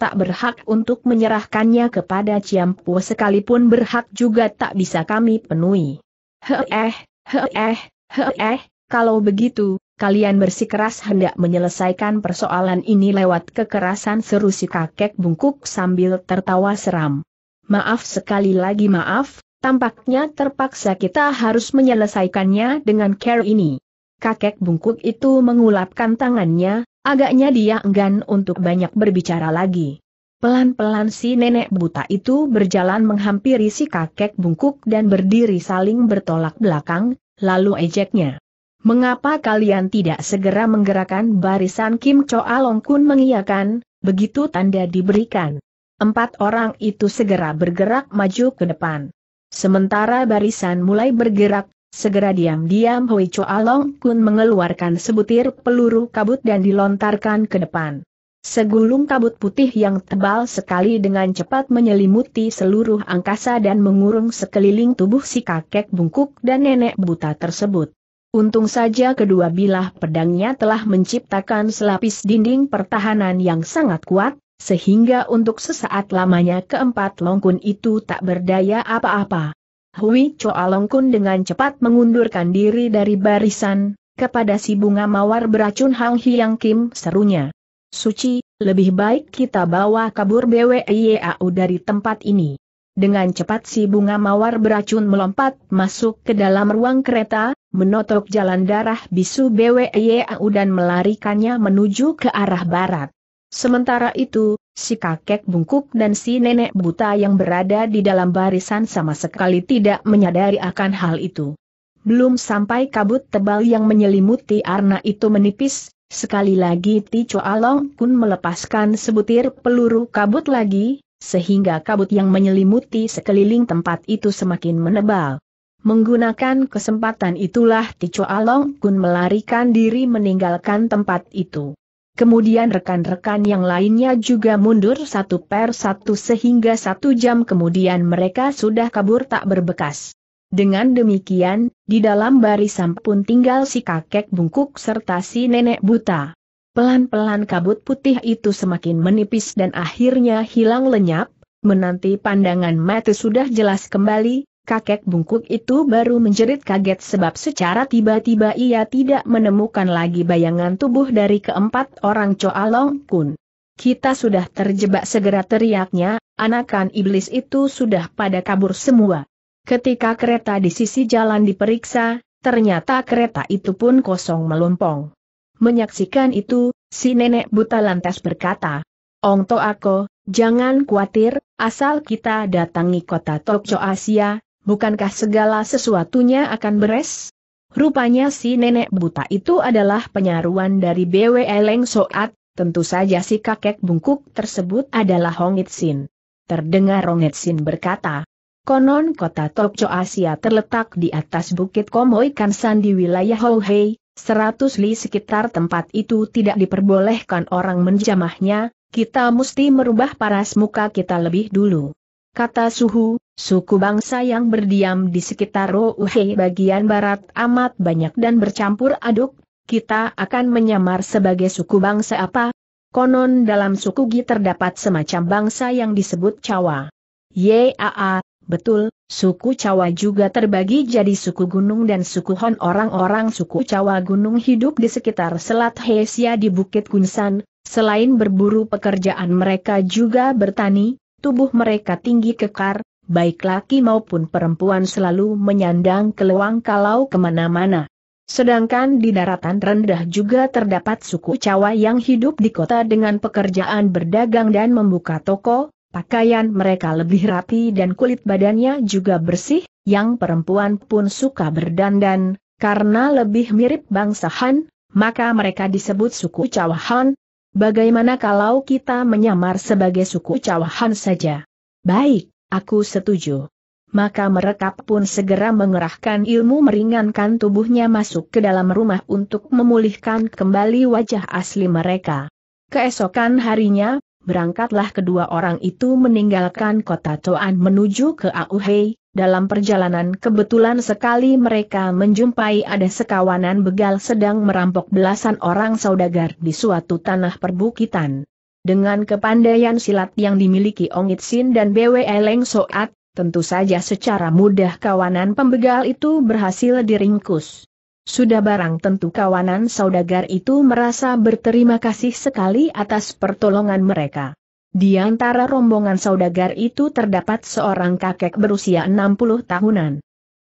tak berhak untuk menyerahkannya kepada Ciampu sekalipun berhak juga tak bisa kami penuhi. Heeh. Heeh, heeh, kalau begitu, kalian bersikeras hendak menyelesaikan persoalan ini lewat kekerasan seru si kakek bungkuk sambil tertawa seram. Maaf sekali lagi maaf, tampaknya terpaksa kita harus menyelesaikannya dengan care ini. Kakek bungkuk itu mengulapkan tangannya, agaknya dia enggan untuk banyak berbicara lagi. Pelan-pelan si nenek buta itu berjalan menghampiri si kakek bungkuk dan berdiri saling bertolak belakang, lalu ejeknya. Mengapa kalian tidak segera menggerakkan barisan Kim Choa Long Kun mengiakan, begitu tanda diberikan. Empat orang itu segera bergerak maju ke depan. Sementara barisan mulai bergerak, segera diam-diam Hui Choa Long Kun mengeluarkan sebutir peluru kabut dan dilontarkan ke depan. Segulung kabut putih yang tebal sekali dengan cepat menyelimuti seluruh angkasa dan mengurung sekeliling tubuh si kakek bungkuk dan nenek buta tersebut. Untung saja kedua bilah pedangnya telah menciptakan selapis dinding pertahanan yang sangat kuat, sehingga untuk sesaat lamanya keempat longkun itu tak berdaya apa-apa. Hui Choa Longkun dengan cepat mengundurkan diri dari barisan, kepada si bunga mawar beracun Hang Hyang Kim serunya. Suci, lebih baik kita bawa kabur BWIAU dari tempat ini. Dengan cepat si bunga mawar beracun melompat masuk ke dalam ruang kereta, menotok jalan darah bisu BWIAU dan melarikannya menuju ke arah barat. Sementara itu, si kakek bungkuk dan si nenek buta yang berada di dalam barisan sama sekali tidak menyadari akan hal itu. Belum sampai kabut tebal yang menyelimuti arna itu menipis, Sekali lagi Tico Along Kun melepaskan sebutir peluru kabut lagi, sehingga kabut yang menyelimuti sekeliling tempat itu semakin menebal. Menggunakan kesempatan itulah Tico Along Kun melarikan diri meninggalkan tempat itu. Kemudian rekan-rekan yang lainnya juga mundur satu per satu sehingga satu jam kemudian mereka sudah kabur tak berbekas. Dengan demikian, di dalam barisan pun tinggal si kakek bungkuk serta si nenek buta. Pelan-pelan kabut putih itu semakin menipis dan akhirnya hilang lenyap, menanti pandangan mata sudah jelas kembali, kakek bungkuk itu baru menjerit kaget sebab secara tiba-tiba ia tidak menemukan lagi bayangan tubuh dari keempat orang Coalong Kun. Kita sudah terjebak segera teriaknya, anakan iblis itu sudah pada kabur semua. Ketika kereta di sisi jalan diperiksa, ternyata kereta itu pun kosong melompong. Menyaksikan itu, si nenek buta lantas berkata, Ong To Ako, jangan khawatir, asal kita datangi kota Tokyo Asia, bukankah segala sesuatunya akan beres? Rupanya si nenek buta itu adalah penyaruan dari BW Leng Soat, tentu saja si kakek bungkuk tersebut adalah Hong Itsin. Terdengar Hong Itsin berkata, Konon kota Tokyo Asia terletak di atas bukit Komoi Kansan di wilayah Houhei, 100 li sekitar tempat itu tidak diperbolehkan orang menjamahnya, kita mesti merubah paras muka kita lebih dulu. Kata Suhu, suku bangsa yang berdiam di sekitar Rouhei bagian barat amat banyak dan bercampur aduk, kita akan menyamar sebagai suku bangsa apa? Konon dalam suku Gi terdapat semacam bangsa yang disebut Cawa. Yaa, Betul, suku Cawa juga terbagi jadi suku gunung dan suku Hon orang-orang suku Cawa gunung hidup di sekitar Selat Hesia di Bukit Kunsan, selain berburu pekerjaan mereka juga bertani, tubuh mereka tinggi kekar, baik laki maupun perempuan selalu menyandang keluang kalau kemana-mana. Sedangkan di daratan rendah juga terdapat suku Cawa yang hidup di kota dengan pekerjaan berdagang dan membuka toko, Pakaian mereka lebih rapi dan kulit badannya juga bersih, yang perempuan pun suka berdandan, karena lebih mirip bangsa Han, maka mereka disebut suku Cawahan. Bagaimana kalau kita menyamar sebagai suku Cawahan saja? Baik, aku setuju. Maka mereka pun segera mengerahkan ilmu meringankan tubuhnya masuk ke dalam rumah untuk memulihkan kembali wajah asli mereka. Keesokan harinya, berangkatlah kedua orang itu meninggalkan kota Toan menuju ke Auhei, dalam perjalanan kebetulan sekali mereka menjumpai ada sekawanan begal sedang merampok belasan orang saudagar di suatu tanah perbukitan. Dengan kepandaian silat yang dimiliki Ongit Sin dan BW Eleng Soat, tentu saja secara mudah kawanan pembegal itu berhasil diringkus. Sudah barang tentu kawanan saudagar itu merasa berterima kasih sekali atas pertolongan mereka. Di antara rombongan saudagar itu terdapat seorang kakek berusia 60 tahunan.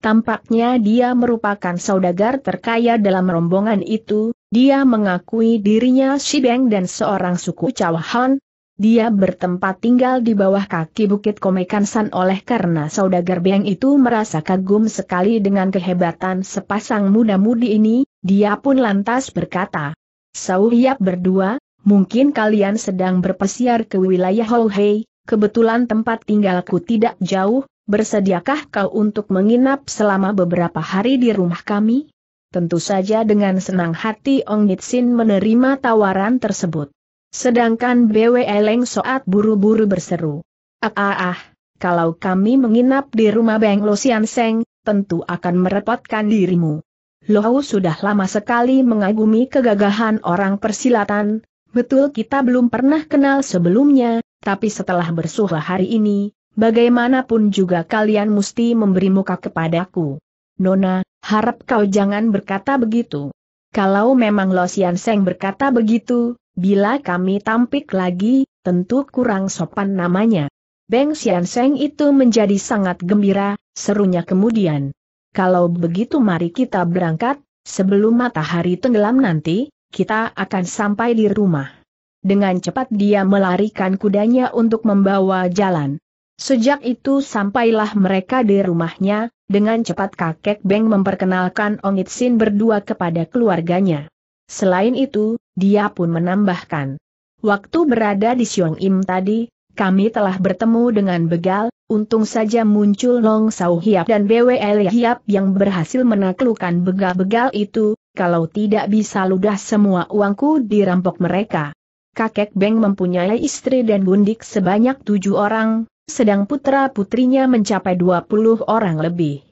Tampaknya dia merupakan saudagar terkaya dalam rombongan itu, dia mengakui dirinya Shibeng dan seorang suku Cawahan, dia bertempat tinggal di bawah kaki Bukit Komekansan oleh karena saudagar Beng itu merasa kagum sekali dengan kehebatan sepasang muda-mudi ini, dia pun lantas berkata, Sauhiap berdua, mungkin kalian sedang berpesiar ke wilayah Houhei, kebetulan tempat tinggalku tidak jauh, bersediakah kau untuk menginap selama beberapa hari di rumah kami? Tentu saja dengan senang hati Ong Nitsin menerima tawaran tersebut. Sedangkan BW Eleng Soat buru-buru berseru. Ah ah ah, kalau kami menginap di rumah Beng Lo Seng, tentu akan merepotkan dirimu. Lohau sudah lama sekali mengagumi kegagahan orang persilatan, betul kita belum pernah kenal sebelumnya, tapi setelah bersuha hari ini, bagaimanapun juga kalian mesti memberi muka kepadaku. Nona, harap kau jangan berkata begitu. Kalau memang Lo Seng berkata begitu, Bila kami tampik lagi, tentu kurang sopan namanya. Beng Xian Seng itu menjadi sangat gembira, serunya kemudian. Kalau begitu mari kita berangkat, sebelum matahari tenggelam nanti, kita akan sampai di rumah. Dengan cepat dia melarikan kudanya untuk membawa jalan. Sejak itu sampailah mereka di rumahnya, dengan cepat kakek Beng memperkenalkan Ongit Sin berdua kepada keluarganya. Selain itu, dia pun menambahkan. Waktu berada di Siong Im tadi, kami telah bertemu dengan begal, untung saja muncul Long Sau Hiap dan BWL Hiap yang berhasil menaklukkan begal-begal itu, kalau tidak bisa ludah semua uangku dirampok mereka. Kakek Beng mempunyai istri dan bundik sebanyak tujuh orang, sedang putra-putrinya mencapai dua puluh orang lebih.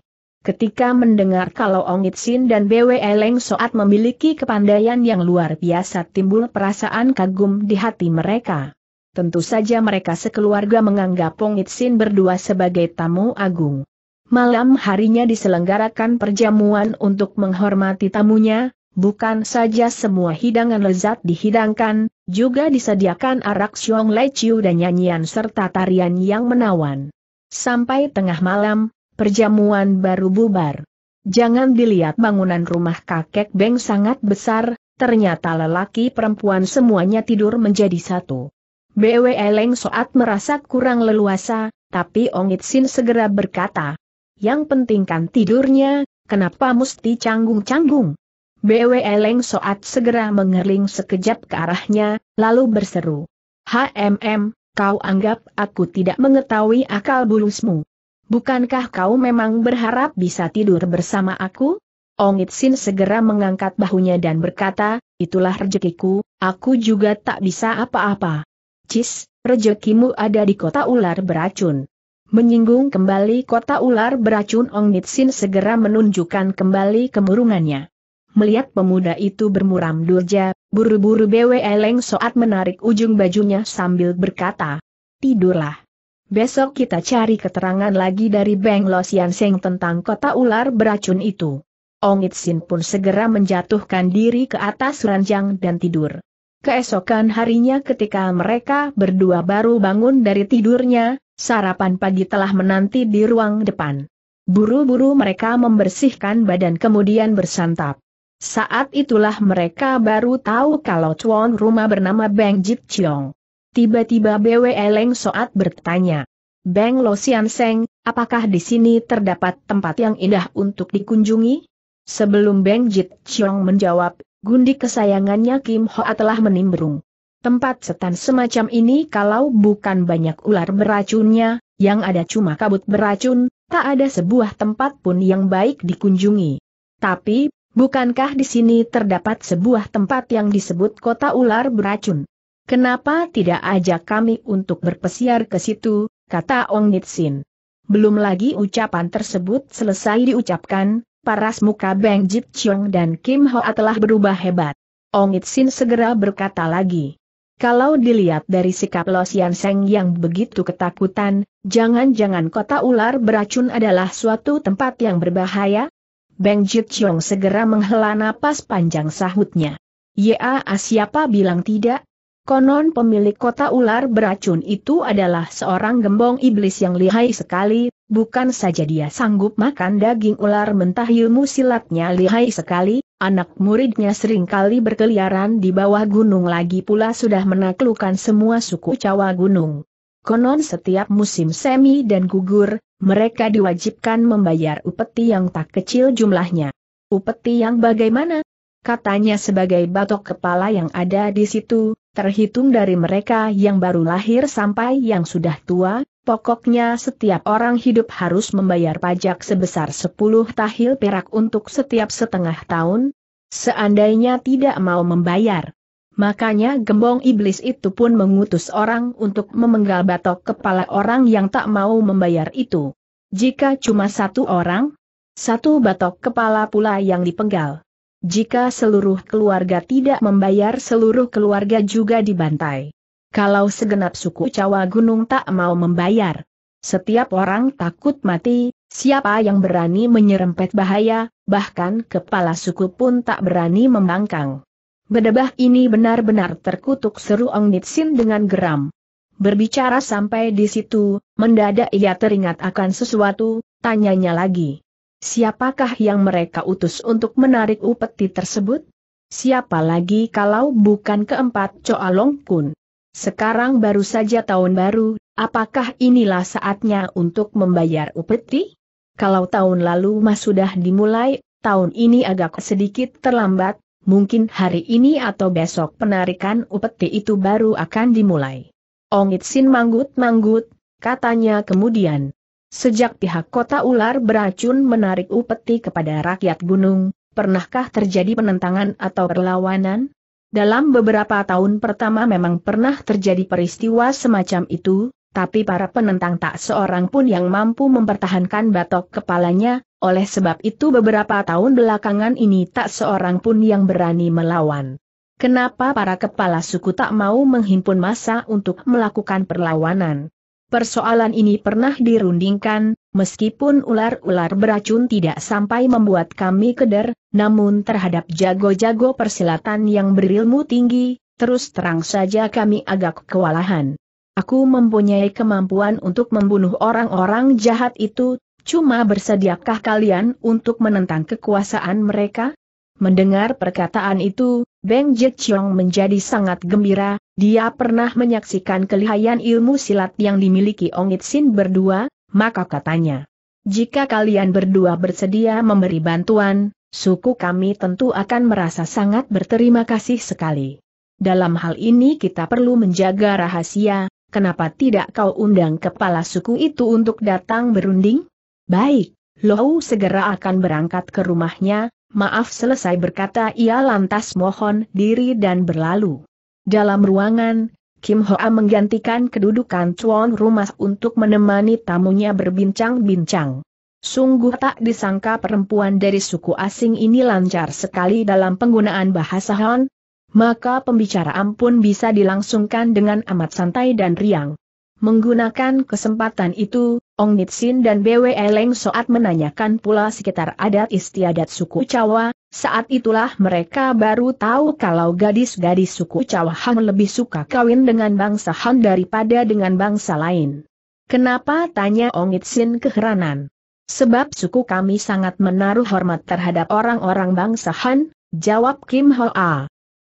Ketika mendengar kalau Ong Itsin dan Bwe Leng Soat memiliki kepandaian yang luar biasa timbul perasaan kagum di hati mereka. Tentu saja mereka sekeluarga menganggap Ong Itsin berdua sebagai tamu agung. Malam harinya diselenggarakan perjamuan untuk menghormati tamunya, bukan saja semua hidangan lezat dihidangkan, juga disediakan arak siong leciu dan nyanyian serta tarian yang menawan. Sampai tengah malam, perjamuan baru bubar. Jangan dilihat bangunan rumah kakek Beng sangat besar, ternyata lelaki perempuan semuanya tidur menjadi satu. BW Leng Soat merasa kurang leluasa, tapi Ongit Sin segera berkata, yang penting kan tidurnya, kenapa mesti canggung-canggung? BW Leng Soat segera mengerling sekejap ke arahnya, lalu berseru. HMM, kau anggap aku tidak mengetahui akal bulusmu. Bukankah kau memang berharap bisa tidur bersama aku? Ong Sin segera mengangkat bahunya dan berkata, itulah rezekiku, aku juga tak bisa apa-apa. Cis, rezekimu ada di kota ular beracun. Menyinggung kembali kota ular beracun Ong Nitsin segera menunjukkan kembali kemurungannya. Melihat pemuda itu bermuram durja, buru-buru Bwe Eleng Soat menarik ujung bajunya sambil berkata, Tidurlah. Besok kita cari keterangan lagi dari Beng Lo Seng tentang kota ular beracun itu. It Sin pun segera menjatuhkan diri ke atas ranjang dan tidur. Keesokan harinya ketika mereka berdua baru bangun dari tidurnya, sarapan pagi telah menanti di ruang depan. Buru-buru mereka membersihkan badan kemudian bersantap. Saat itulah mereka baru tahu kalau tuan rumah bernama Beng Jip Chiong. Tiba-tiba Bwe Leng Soat bertanya. Beng Lo Sian Seng, apakah di sini terdapat tempat yang indah untuk dikunjungi? Sebelum Beng Jit Chiong menjawab, gundi kesayangannya Kim Ho telah menimbrung. Tempat setan semacam ini kalau bukan banyak ular beracunnya, yang ada cuma kabut beracun, tak ada sebuah tempat pun yang baik dikunjungi. Tapi, bukankah di sini terdapat sebuah tempat yang disebut kota ular beracun? Kenapa tidak ajak kami untuk berpesiar ke situ, kata Ong Nitsin. Belum lagi ucapan tersebut selesai diucapkan, paras muka Beng Jit Chiong dan Kim Ho telah berubah hebat. Ong Nitsin segera berkata lagi. Kalau dilihat dari sikap Lo Sian Seng yang begitu ketakutan, jangan-jangan kota ular beracun adalah suatu tempat yang berbahaya? Beng Jit Chiong segera menghela napas panjang sahutnya. Ya, siapa bilang tidak? Konon pemilik kota ular beracun itu adalah seorang gembong iblis yang lihai sekali, bukan saja dia sanggup makan daging ular mentah ilmu silatnya lihai sekali, anak muridnya seringkali berkeliaran di bawah gunung lagi pula sudah menaklukkan semua suku Cawa Gunung. Konon setiap musim semi dan gugur, mereka diwajibkan membayar upeti yang tak kecil jumlahnya. Upeti yang bagaimana? Katanya sebagai batok kepala yang ada di situ, terhitung dari mereka yang baru lahir sampai yang sudah tua, pokoknya setiap orang hidup harus membayar pajak sebesar 10 tahil perak untuk setiap setengah tahun, seandainya tidak mau membayar. Makanya gembong iblis itu pun mengutus orang untuk memenggal batok kepala orang yang tak mau membayar itu. Jika cuma satu orang, satu batok kepala pula yang dipenggal. Jika seluruh keluarga tidak membayar seluruh keluarga juga dibantai. Kalau segenap suku Cawa Gunung tak mau membayar. Setiap orang takut mati, siapa yang berani menyerempet bahaya, bahkan kepala suku pun tak berani membangkang. Bedebah ini benar-benar terkutuk seru Ong Nitsin dengan geram. Berbicara sampai di situ, mendadak ia teringat akan sesuatu, tanyanya lagi. Siapakah yang mereka utus untuk menarik upeti tersebut? Siapa lagi kalau bukan keempat coa Long Kun? Sekarang baru saja tahun baru, apakah inilah saatnya untuk membayar upeti? Kalau tahun lalu mas sudah dimulai, tahun ini agak sedikit terlambat, mungkin hari ini atau besok penarikan upeti itu baru akan dimulai. Ongit Sin manggut-manggut, katanya kemudian. Sejak pihak kota ular beracun menarik upeti kepada rakyat gunung, pernahkah terjadi penentangan atau perlawanan? Dalam beberapa tahun pertama memang pernah terjadi peristiwa semacam itu, tapi para penentang tak seorang pun yang mampu mempertahankan batok kepalanya, oleh sebab itu beberapa tahun belakangan ini tak seorang pun yang berani melawan. Kenapa para kepala suku tak mau menghimpun massa untuk melakukan perlawanan? Persoalan ini pernah dirundingkan, meskipun ular-ular beracun tidak sampai membuat kami keder, namun terhadap jago-jago persilatan yang berilmu tinggi, terus terang saja kami agak kewalahan. Aku mempunyai kemampuan untuk membunuh orang-orang jahat itu, cuma bersediakah kalian untuk menentang kekuasaan mereka? Mendengar perkataan itu, Beng Jeciong menjadi sangat gembira, dia pernah menyaksikan kelihayan ilmu silat yang dimiliki Ongit Sin berdua, maka katanya, jika kalian berdua bersedia memberi bantuan, suku kami tentu akan merasa sangat berterima kasih sekali. Dalam hal ini kita perlu menjaga rahasia, kenapa tidak kau undang kepala suku itu untuk datang berunding? Baik, Lou segera akan berangkat ke rumahnya, Maaf selesai berkata ia lantas mohon diri dan berlalu. Dalam ruangan, Kim Hoa menggantikan kedudukan tuan rumah untuk menemani tamunya berbincang-bincang. Sungguh tak disangka perempuan dari suku asing ini lancar sekali dalam penggunaan bahasa Han, maka pembicaraan pun bisa dilangsungkan dengan amat santai dan riang. Menggunakan kesempatan itu, Ong Nitsin dan Bwe Leng Soat menanyakan pula sekitar adat istiadat suku Cawa, saat itulah mereka baru tahu kalau gadis-gadis suku Cawa Han lebih suka kawin dengan bangsa Han daripada dengan bangsa lain. Kenapa tanya Ong Nitsin keheranan? Sebab suku kami sangat menaruh hormat terhadap orang-orang bangsa Han, jawab Kim Ho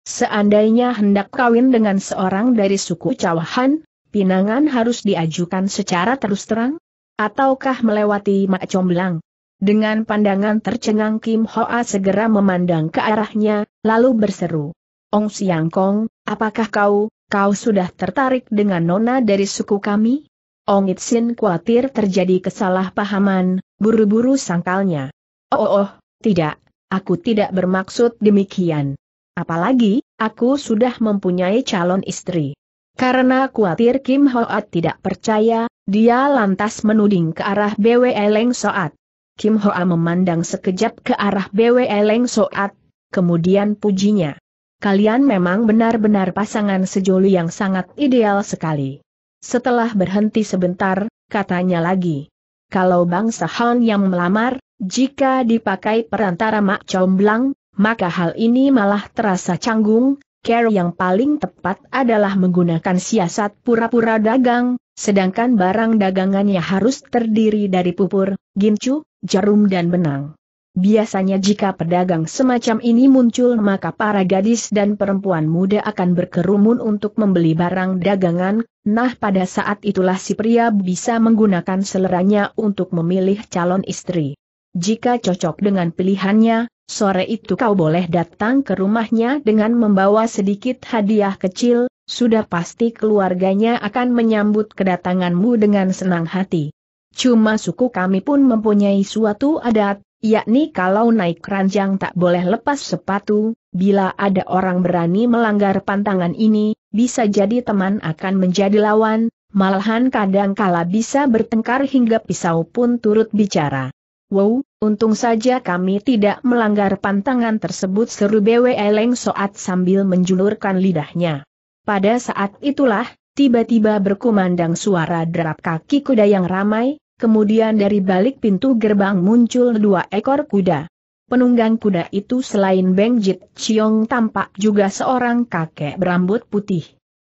Seandainya hendak kawin dengan seorang dari suku Cawahan, pinangan harus diajukan secara terus terang? Ataukah melewati mak comblang? Dengan pandangan tercengang Kim Hoa segera memandang ke arahnya, lalu berseru. Ong Siang Kong, apakah kau, kau sudah tertarik dengan nona dari suku kami? Ong Itsin khawatir terjadi kesalahpahaman, buru-buru sangkalnya. Oh, oh, oh, tidak, aku tidak bermaksud demikian. Apalagi, aku sudah mempunyai calon istri. Karena khawatir Kim Hoat tidak percaya, dia lantas menuding ke arah BW Leng Soat. Kim Hoa memandang sekejap ke arah BW Leng Soat, kemudian pujinya. Kalian memang benar-benar pasangan sejoli yang sangat ideal sekali. Setelah berhenti sebentar, katanya lagi. Kalau Bang Sahon yang melamar, jika dipakai perantara Mak Comblang, maka hal ini malah terasa canggung, Care yang paling tepat adalah menggunakan siasat pura-pura dagang, sedangkan barang dagangannya harus terdiri dari pupur, gincu, jarum dan benang. Biasanya jika pedagang semacam ini muncul maka para gadis dan perempuan muda akan berkerumun untuk membeli barang dagangan, nah pada saat itulah si pria bisa menggunakan seleranya untuk memilih calon istri. Jika cocok dengan pilihannya, Sore itu kau boleh datang ke rumahnya dengan membawa sedikit hadiah kecil, sudah pasti keluarganya akan menyambut kedatanganmu dengan senang hati. Cuma suku kami pun mempunyai suatu adat, yakni kalau naik keranjang tak boleh lepas sepatu, bila ada orang berani melanggar pantangan ini, bisa jadi teman akan menjadi lawan, malahan kadang kala bisa bertengkar hingga pisau pun turut bicara. Wow, Untung saja kami tidak melanggar pantangan tersebut seru BW Eleng Soat sambil menjulurkan lidahnya. Pada saat itulah, tiba-tiba berkumandang suara derap kaki kuda yang ramai, kemudian dari balik pintu gerbang muncul dua ekor kuda. Penunggang kuda itu selain Beng Jit Chiong tampak juga seorang kakek berambut putih.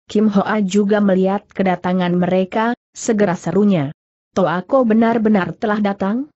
Kim Hoa juga melihat kedatangan mereka, segera serunya. Toako benar-benar telah datang?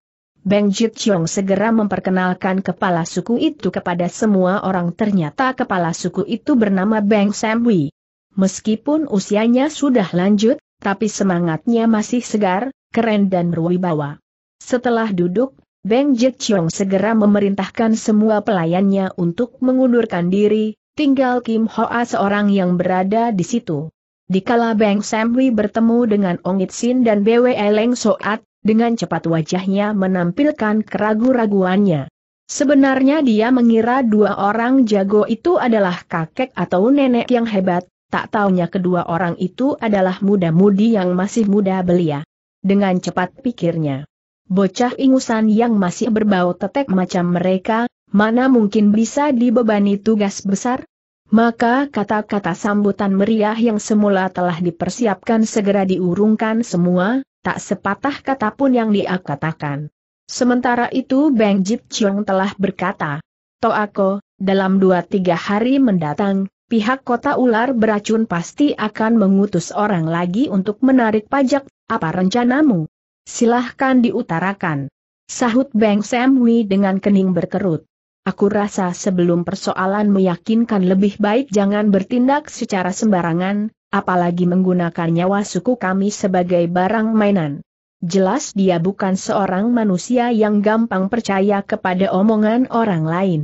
Beng Jit Chiong segera memperkenalkan kepala suku itu kepada semua orang ternyata kepala suku itu bernama Beng Samwi. Meskipun usianya sudah lanjut, tapi semangatnya masih segar, keren dan berwibawa. Setelah duduk, Beng Jit Chiong segera memerintahkan semua pelayannya untuk mengundurkan diri, tinggal Kim Hoa seorang yang berada di situ. Dikala Beng Samwi bertemu dengan Ong Itsin dan Bwe Leng Soat, dengan cepat wajahnya menampilkan keragu-raguannya. Sebenarnya dia mengira dua orang jago itu adalah kakek atau nenek yang hebat, tak taunya kedua orang itu adalah muda-mudi yang masih muda belia. Dengan cepat pikirnya. Bocah ingusan yang masih berbau tetek macam mereka, mana mungkin bisa dibebani tugas besar? Maka kata-kata sambutan meriah yang semula telah dipersiapkan segera diurungkan semua, tak sepatah kata pun yang dia katakan. Sementara itu Beng Jip Chiong telah berkata, Toako, dalam dua tiga hari mendatang, pihak kota ular beracun pasti akan mengutus orang lagi untuk menarik pajak, apa rencanamu? Silahkan diutarakan. Sahut Beng Samwi dengan kening berkerut. Aku rasa sebelum persoalan meyakinkan lebih baik jangan bertindak secara sembarangan, apalagi menggunakan nyawa suku kami sebagai barang mainan. Jelas dia bukan seorang manusia yang gampang percaya kepada omongan orang lain.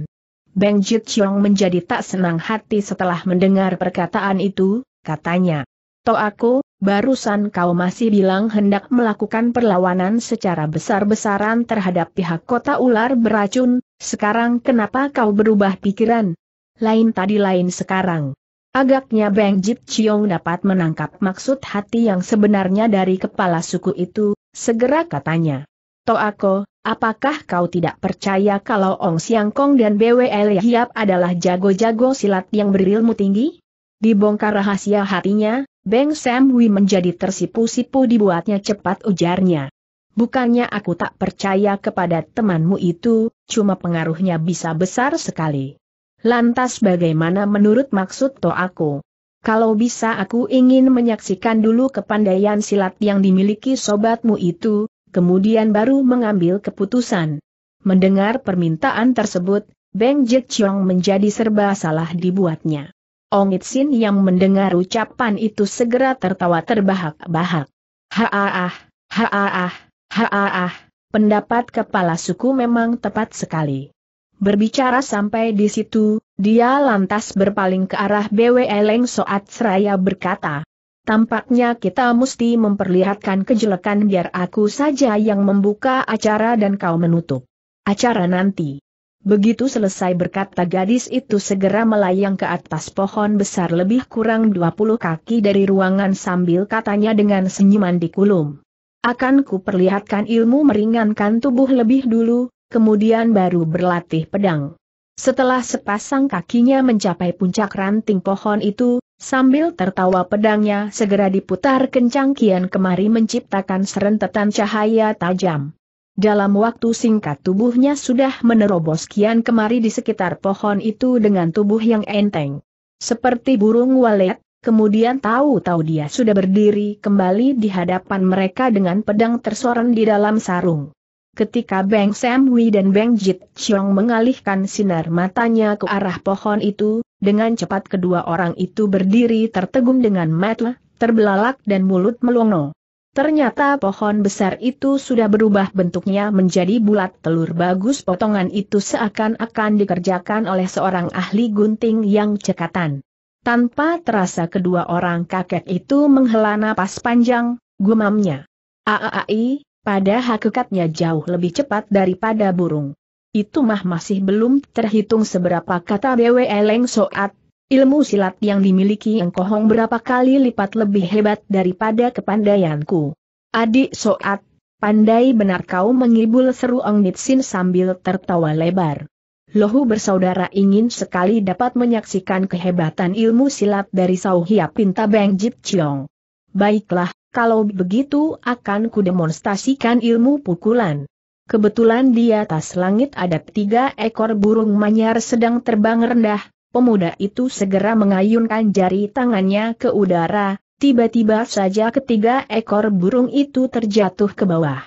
Beng Jitsyong menjadi tak senang hati setelah mendengar perkataan itu, katanya. To aku, barusan kau masih bilang hendak melakukan perlawanan secara besar-besaran terhadap pihak kota ular beracun, sekarang kenapa kau berubah pikiran? Lain tadi lain sekarang. Agaknya Beng Jip Chiong dapat menangkap maksud hati yang sebenarnya dari kepala suku itu, segera katanya. Toako, apakah kau tidak percaya kalau Ong Siang Kong dan BWL Hiap adalah jago-jago silat yang berilmu tinggi? Dibongkar rahasia hatinya, Beng Sam Wi menjadi tersipu-sipu dibuatnya cepat ujarnya. Bukannya aku tak percaya kepada temanmu itu, cuma pengaruhnya bisa besar sekali. Lantas bagaimana menurut maksud to aku? Kalau bisa aku ingin menyaksikan dulu kepandaian silat yang dimiliki sobatmu itu, kemudian baru mengambil keputusan. Mendengar permintaan tersebut, Beng Chong menjadi serba salah dibuatnya. Ong Itsin yang mendengar ucapan itu segera tertawa terbahak-bahak. Haaah, haaah, haaah, pendapat kepala suku memang tepat sekali. Berbicara sampai di situ, dia lantas berpaling ke arah BW Eleng Soat Seraya berkata, Tampaknya kita mesti memperlihatkan kejelekan biar aku saja yang membuka acara dan kau menutup. Acara nanti. Begitu selesai berkata gadis itu segera melayang ke atas pohon besar lebih kurang 20 kaki dari ruangan sambil katanya dengan senyuman di kulum, Akan ku perlihatkan ilmu meringankan tubuh lebih dulu, kemudian baru berlatih pedang. Setelah sepasang kakinya mencapai puncak ranting pohon itu, sambil tertawa pedangnya segera diputar kencang kian kemari menciptakan serentetan cahaya tajam. Dalam waktu singkat tubuhnya sudah menerobos kian kemari di sekitar pohon itu dengan tubuh yang enteng. Seperti burung walet, kemudian tahu-tahu dia sudah berdiri kembali di hadapan mereka dengan pedang tersorong di dalam sarung. Ketika Beng Samwi dan Beng Jit Chiong mengalihkan sinar matanya ke arah pohon itu, dengan cepat kedua orang itu berdiri tertegun dengan mata, terbelalak dan mulut melongo. Ternyata pohon besar itu sudah berubah bentuknya menjadi bulat telur bagus potongan itu seakan-akan dikerjakan oleh seorang ahli gunting yang cekatan. Tanpa terasa kedua orang kakek itu menghela napas panjang, gumamnya. Aaai, pada hakikatnya jauh lebih cepat daripada burung. Itu mah masih belum terhitung seberapa kata BW Eleng Soat. Ilmu silat yang dimiliki Engkohong berapa kali lipat lebih hebat daripada kepandaianku. Adik Soat, pandai benar kau mengibul seru Ong Nitsin sambil tertawa lebar. Lohu bersaudara ingin sekali dapat menyaksikan kehebatan ilmu silat dari Sauhia Pinta Beng Jip Chiong. Baiklah, kalau begitu akan kudemonstrasikan ilmu pukulan. Kebetulan di atas langit ada tiga ekor burung manyar sedang terbang rendah, pemuda itu segera mengayunkan jari tangannya ke udara, tiba-tiba saja ketiga ekor burung itu terjatuh ke bawah.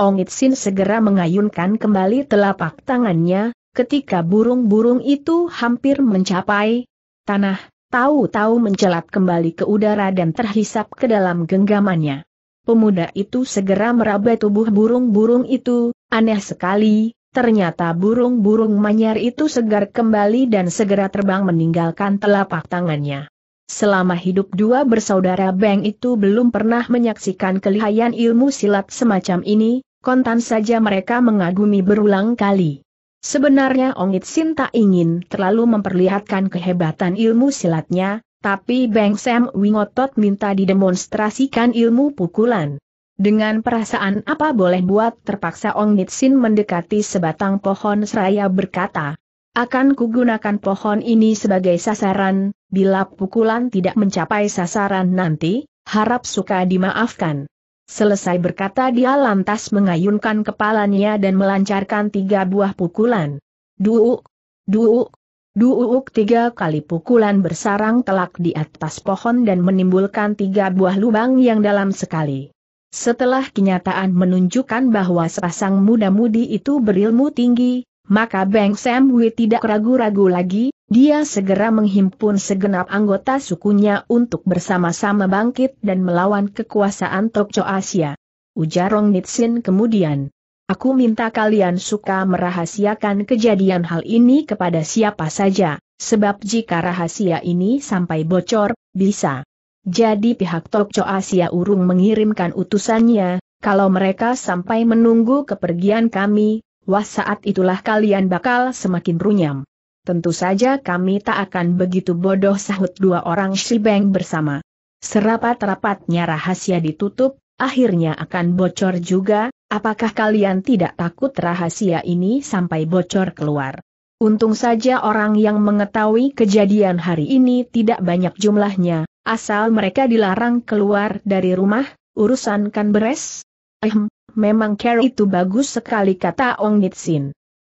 Ong Itsin segera mengayunkan kembali telapak tangannya, ketika burung-burung itu hampir mencapai tanah, tahu-tahu mencelat kembali ke udara dan terhisap ke dalam genggamannya. Pemuda itu segera meraba tubuh burung-burung itu, aneh sekali, ternyata burung-burung manyar itu segar kembali dan segera terbang meninggalkan telapak tangannya. Selama hidup dua bersaudara Beng itu belum pernah menyaksikan kelihayan ilmu silat semacam ini, kontan saja mereka mengagumi berulang kali. Sebenarnya Ongit Sin tak ingin terlalu memperlihatkan kehebatan ilmu silatnya, tapi Beng Sam Wingotot minta didemonstrasikan ilmu pukulan. Dengan perasaan apa boleh buat terpaksa Ong Nitsin mendekati sebatang pohon seraya berkata, akan kugunakan pohon ini sebagai sasaran, bila pukulan tidak mencapai sasaran nanti, harap suka dimaafkan. Selesai berkata dia lantas mengayunkan kepalanya dan melancarkan tiga buah pukulan. Duuk, duuk, duuk tiga kali pukulan bersarang telak di atas pohon dan menimbulkan tiga buah lubang yang dalam sekali. Setelah kenyataan menunjukkan bahwa sepasang muda-mudi itu berilmu tinggi, maka Beng Wei tidak ragu-ragu lagi, dia segera menghimpun segenap anggota sukunya untuk bersama-sama bangkit dan melawan kekuasaan Tokco Asia. Ujar Rong Nitsin kemudian. Aku minta kalian suka merahasiakan kejadian hal ini kepada siapa saja, sebab jika rahasia ini sampai bocor, bisa. Jadi pihak Tokco Asia urung mengirimkan utusannya, kalau mereka sampai menunggu kepergian kami, wah saat itulah kalian bakal semakin runyam. Tentu saja kami tak akan begitu bodoh sahut dua orang Shibeng bersama. Serapat-rapatnya rahasia ditutup, akhirnya akan bocor juga, apakah kalian tidak takut rahasia ini sampai bocor keluar? Untung saja orang yang mengetahui kejadian hari ini tidak banyak jumlahnya, asal mereka dilarang keluar dari rumah, urusan kan beres? Ehem, memang cara itu bagus sekali kata Ong Nitsin.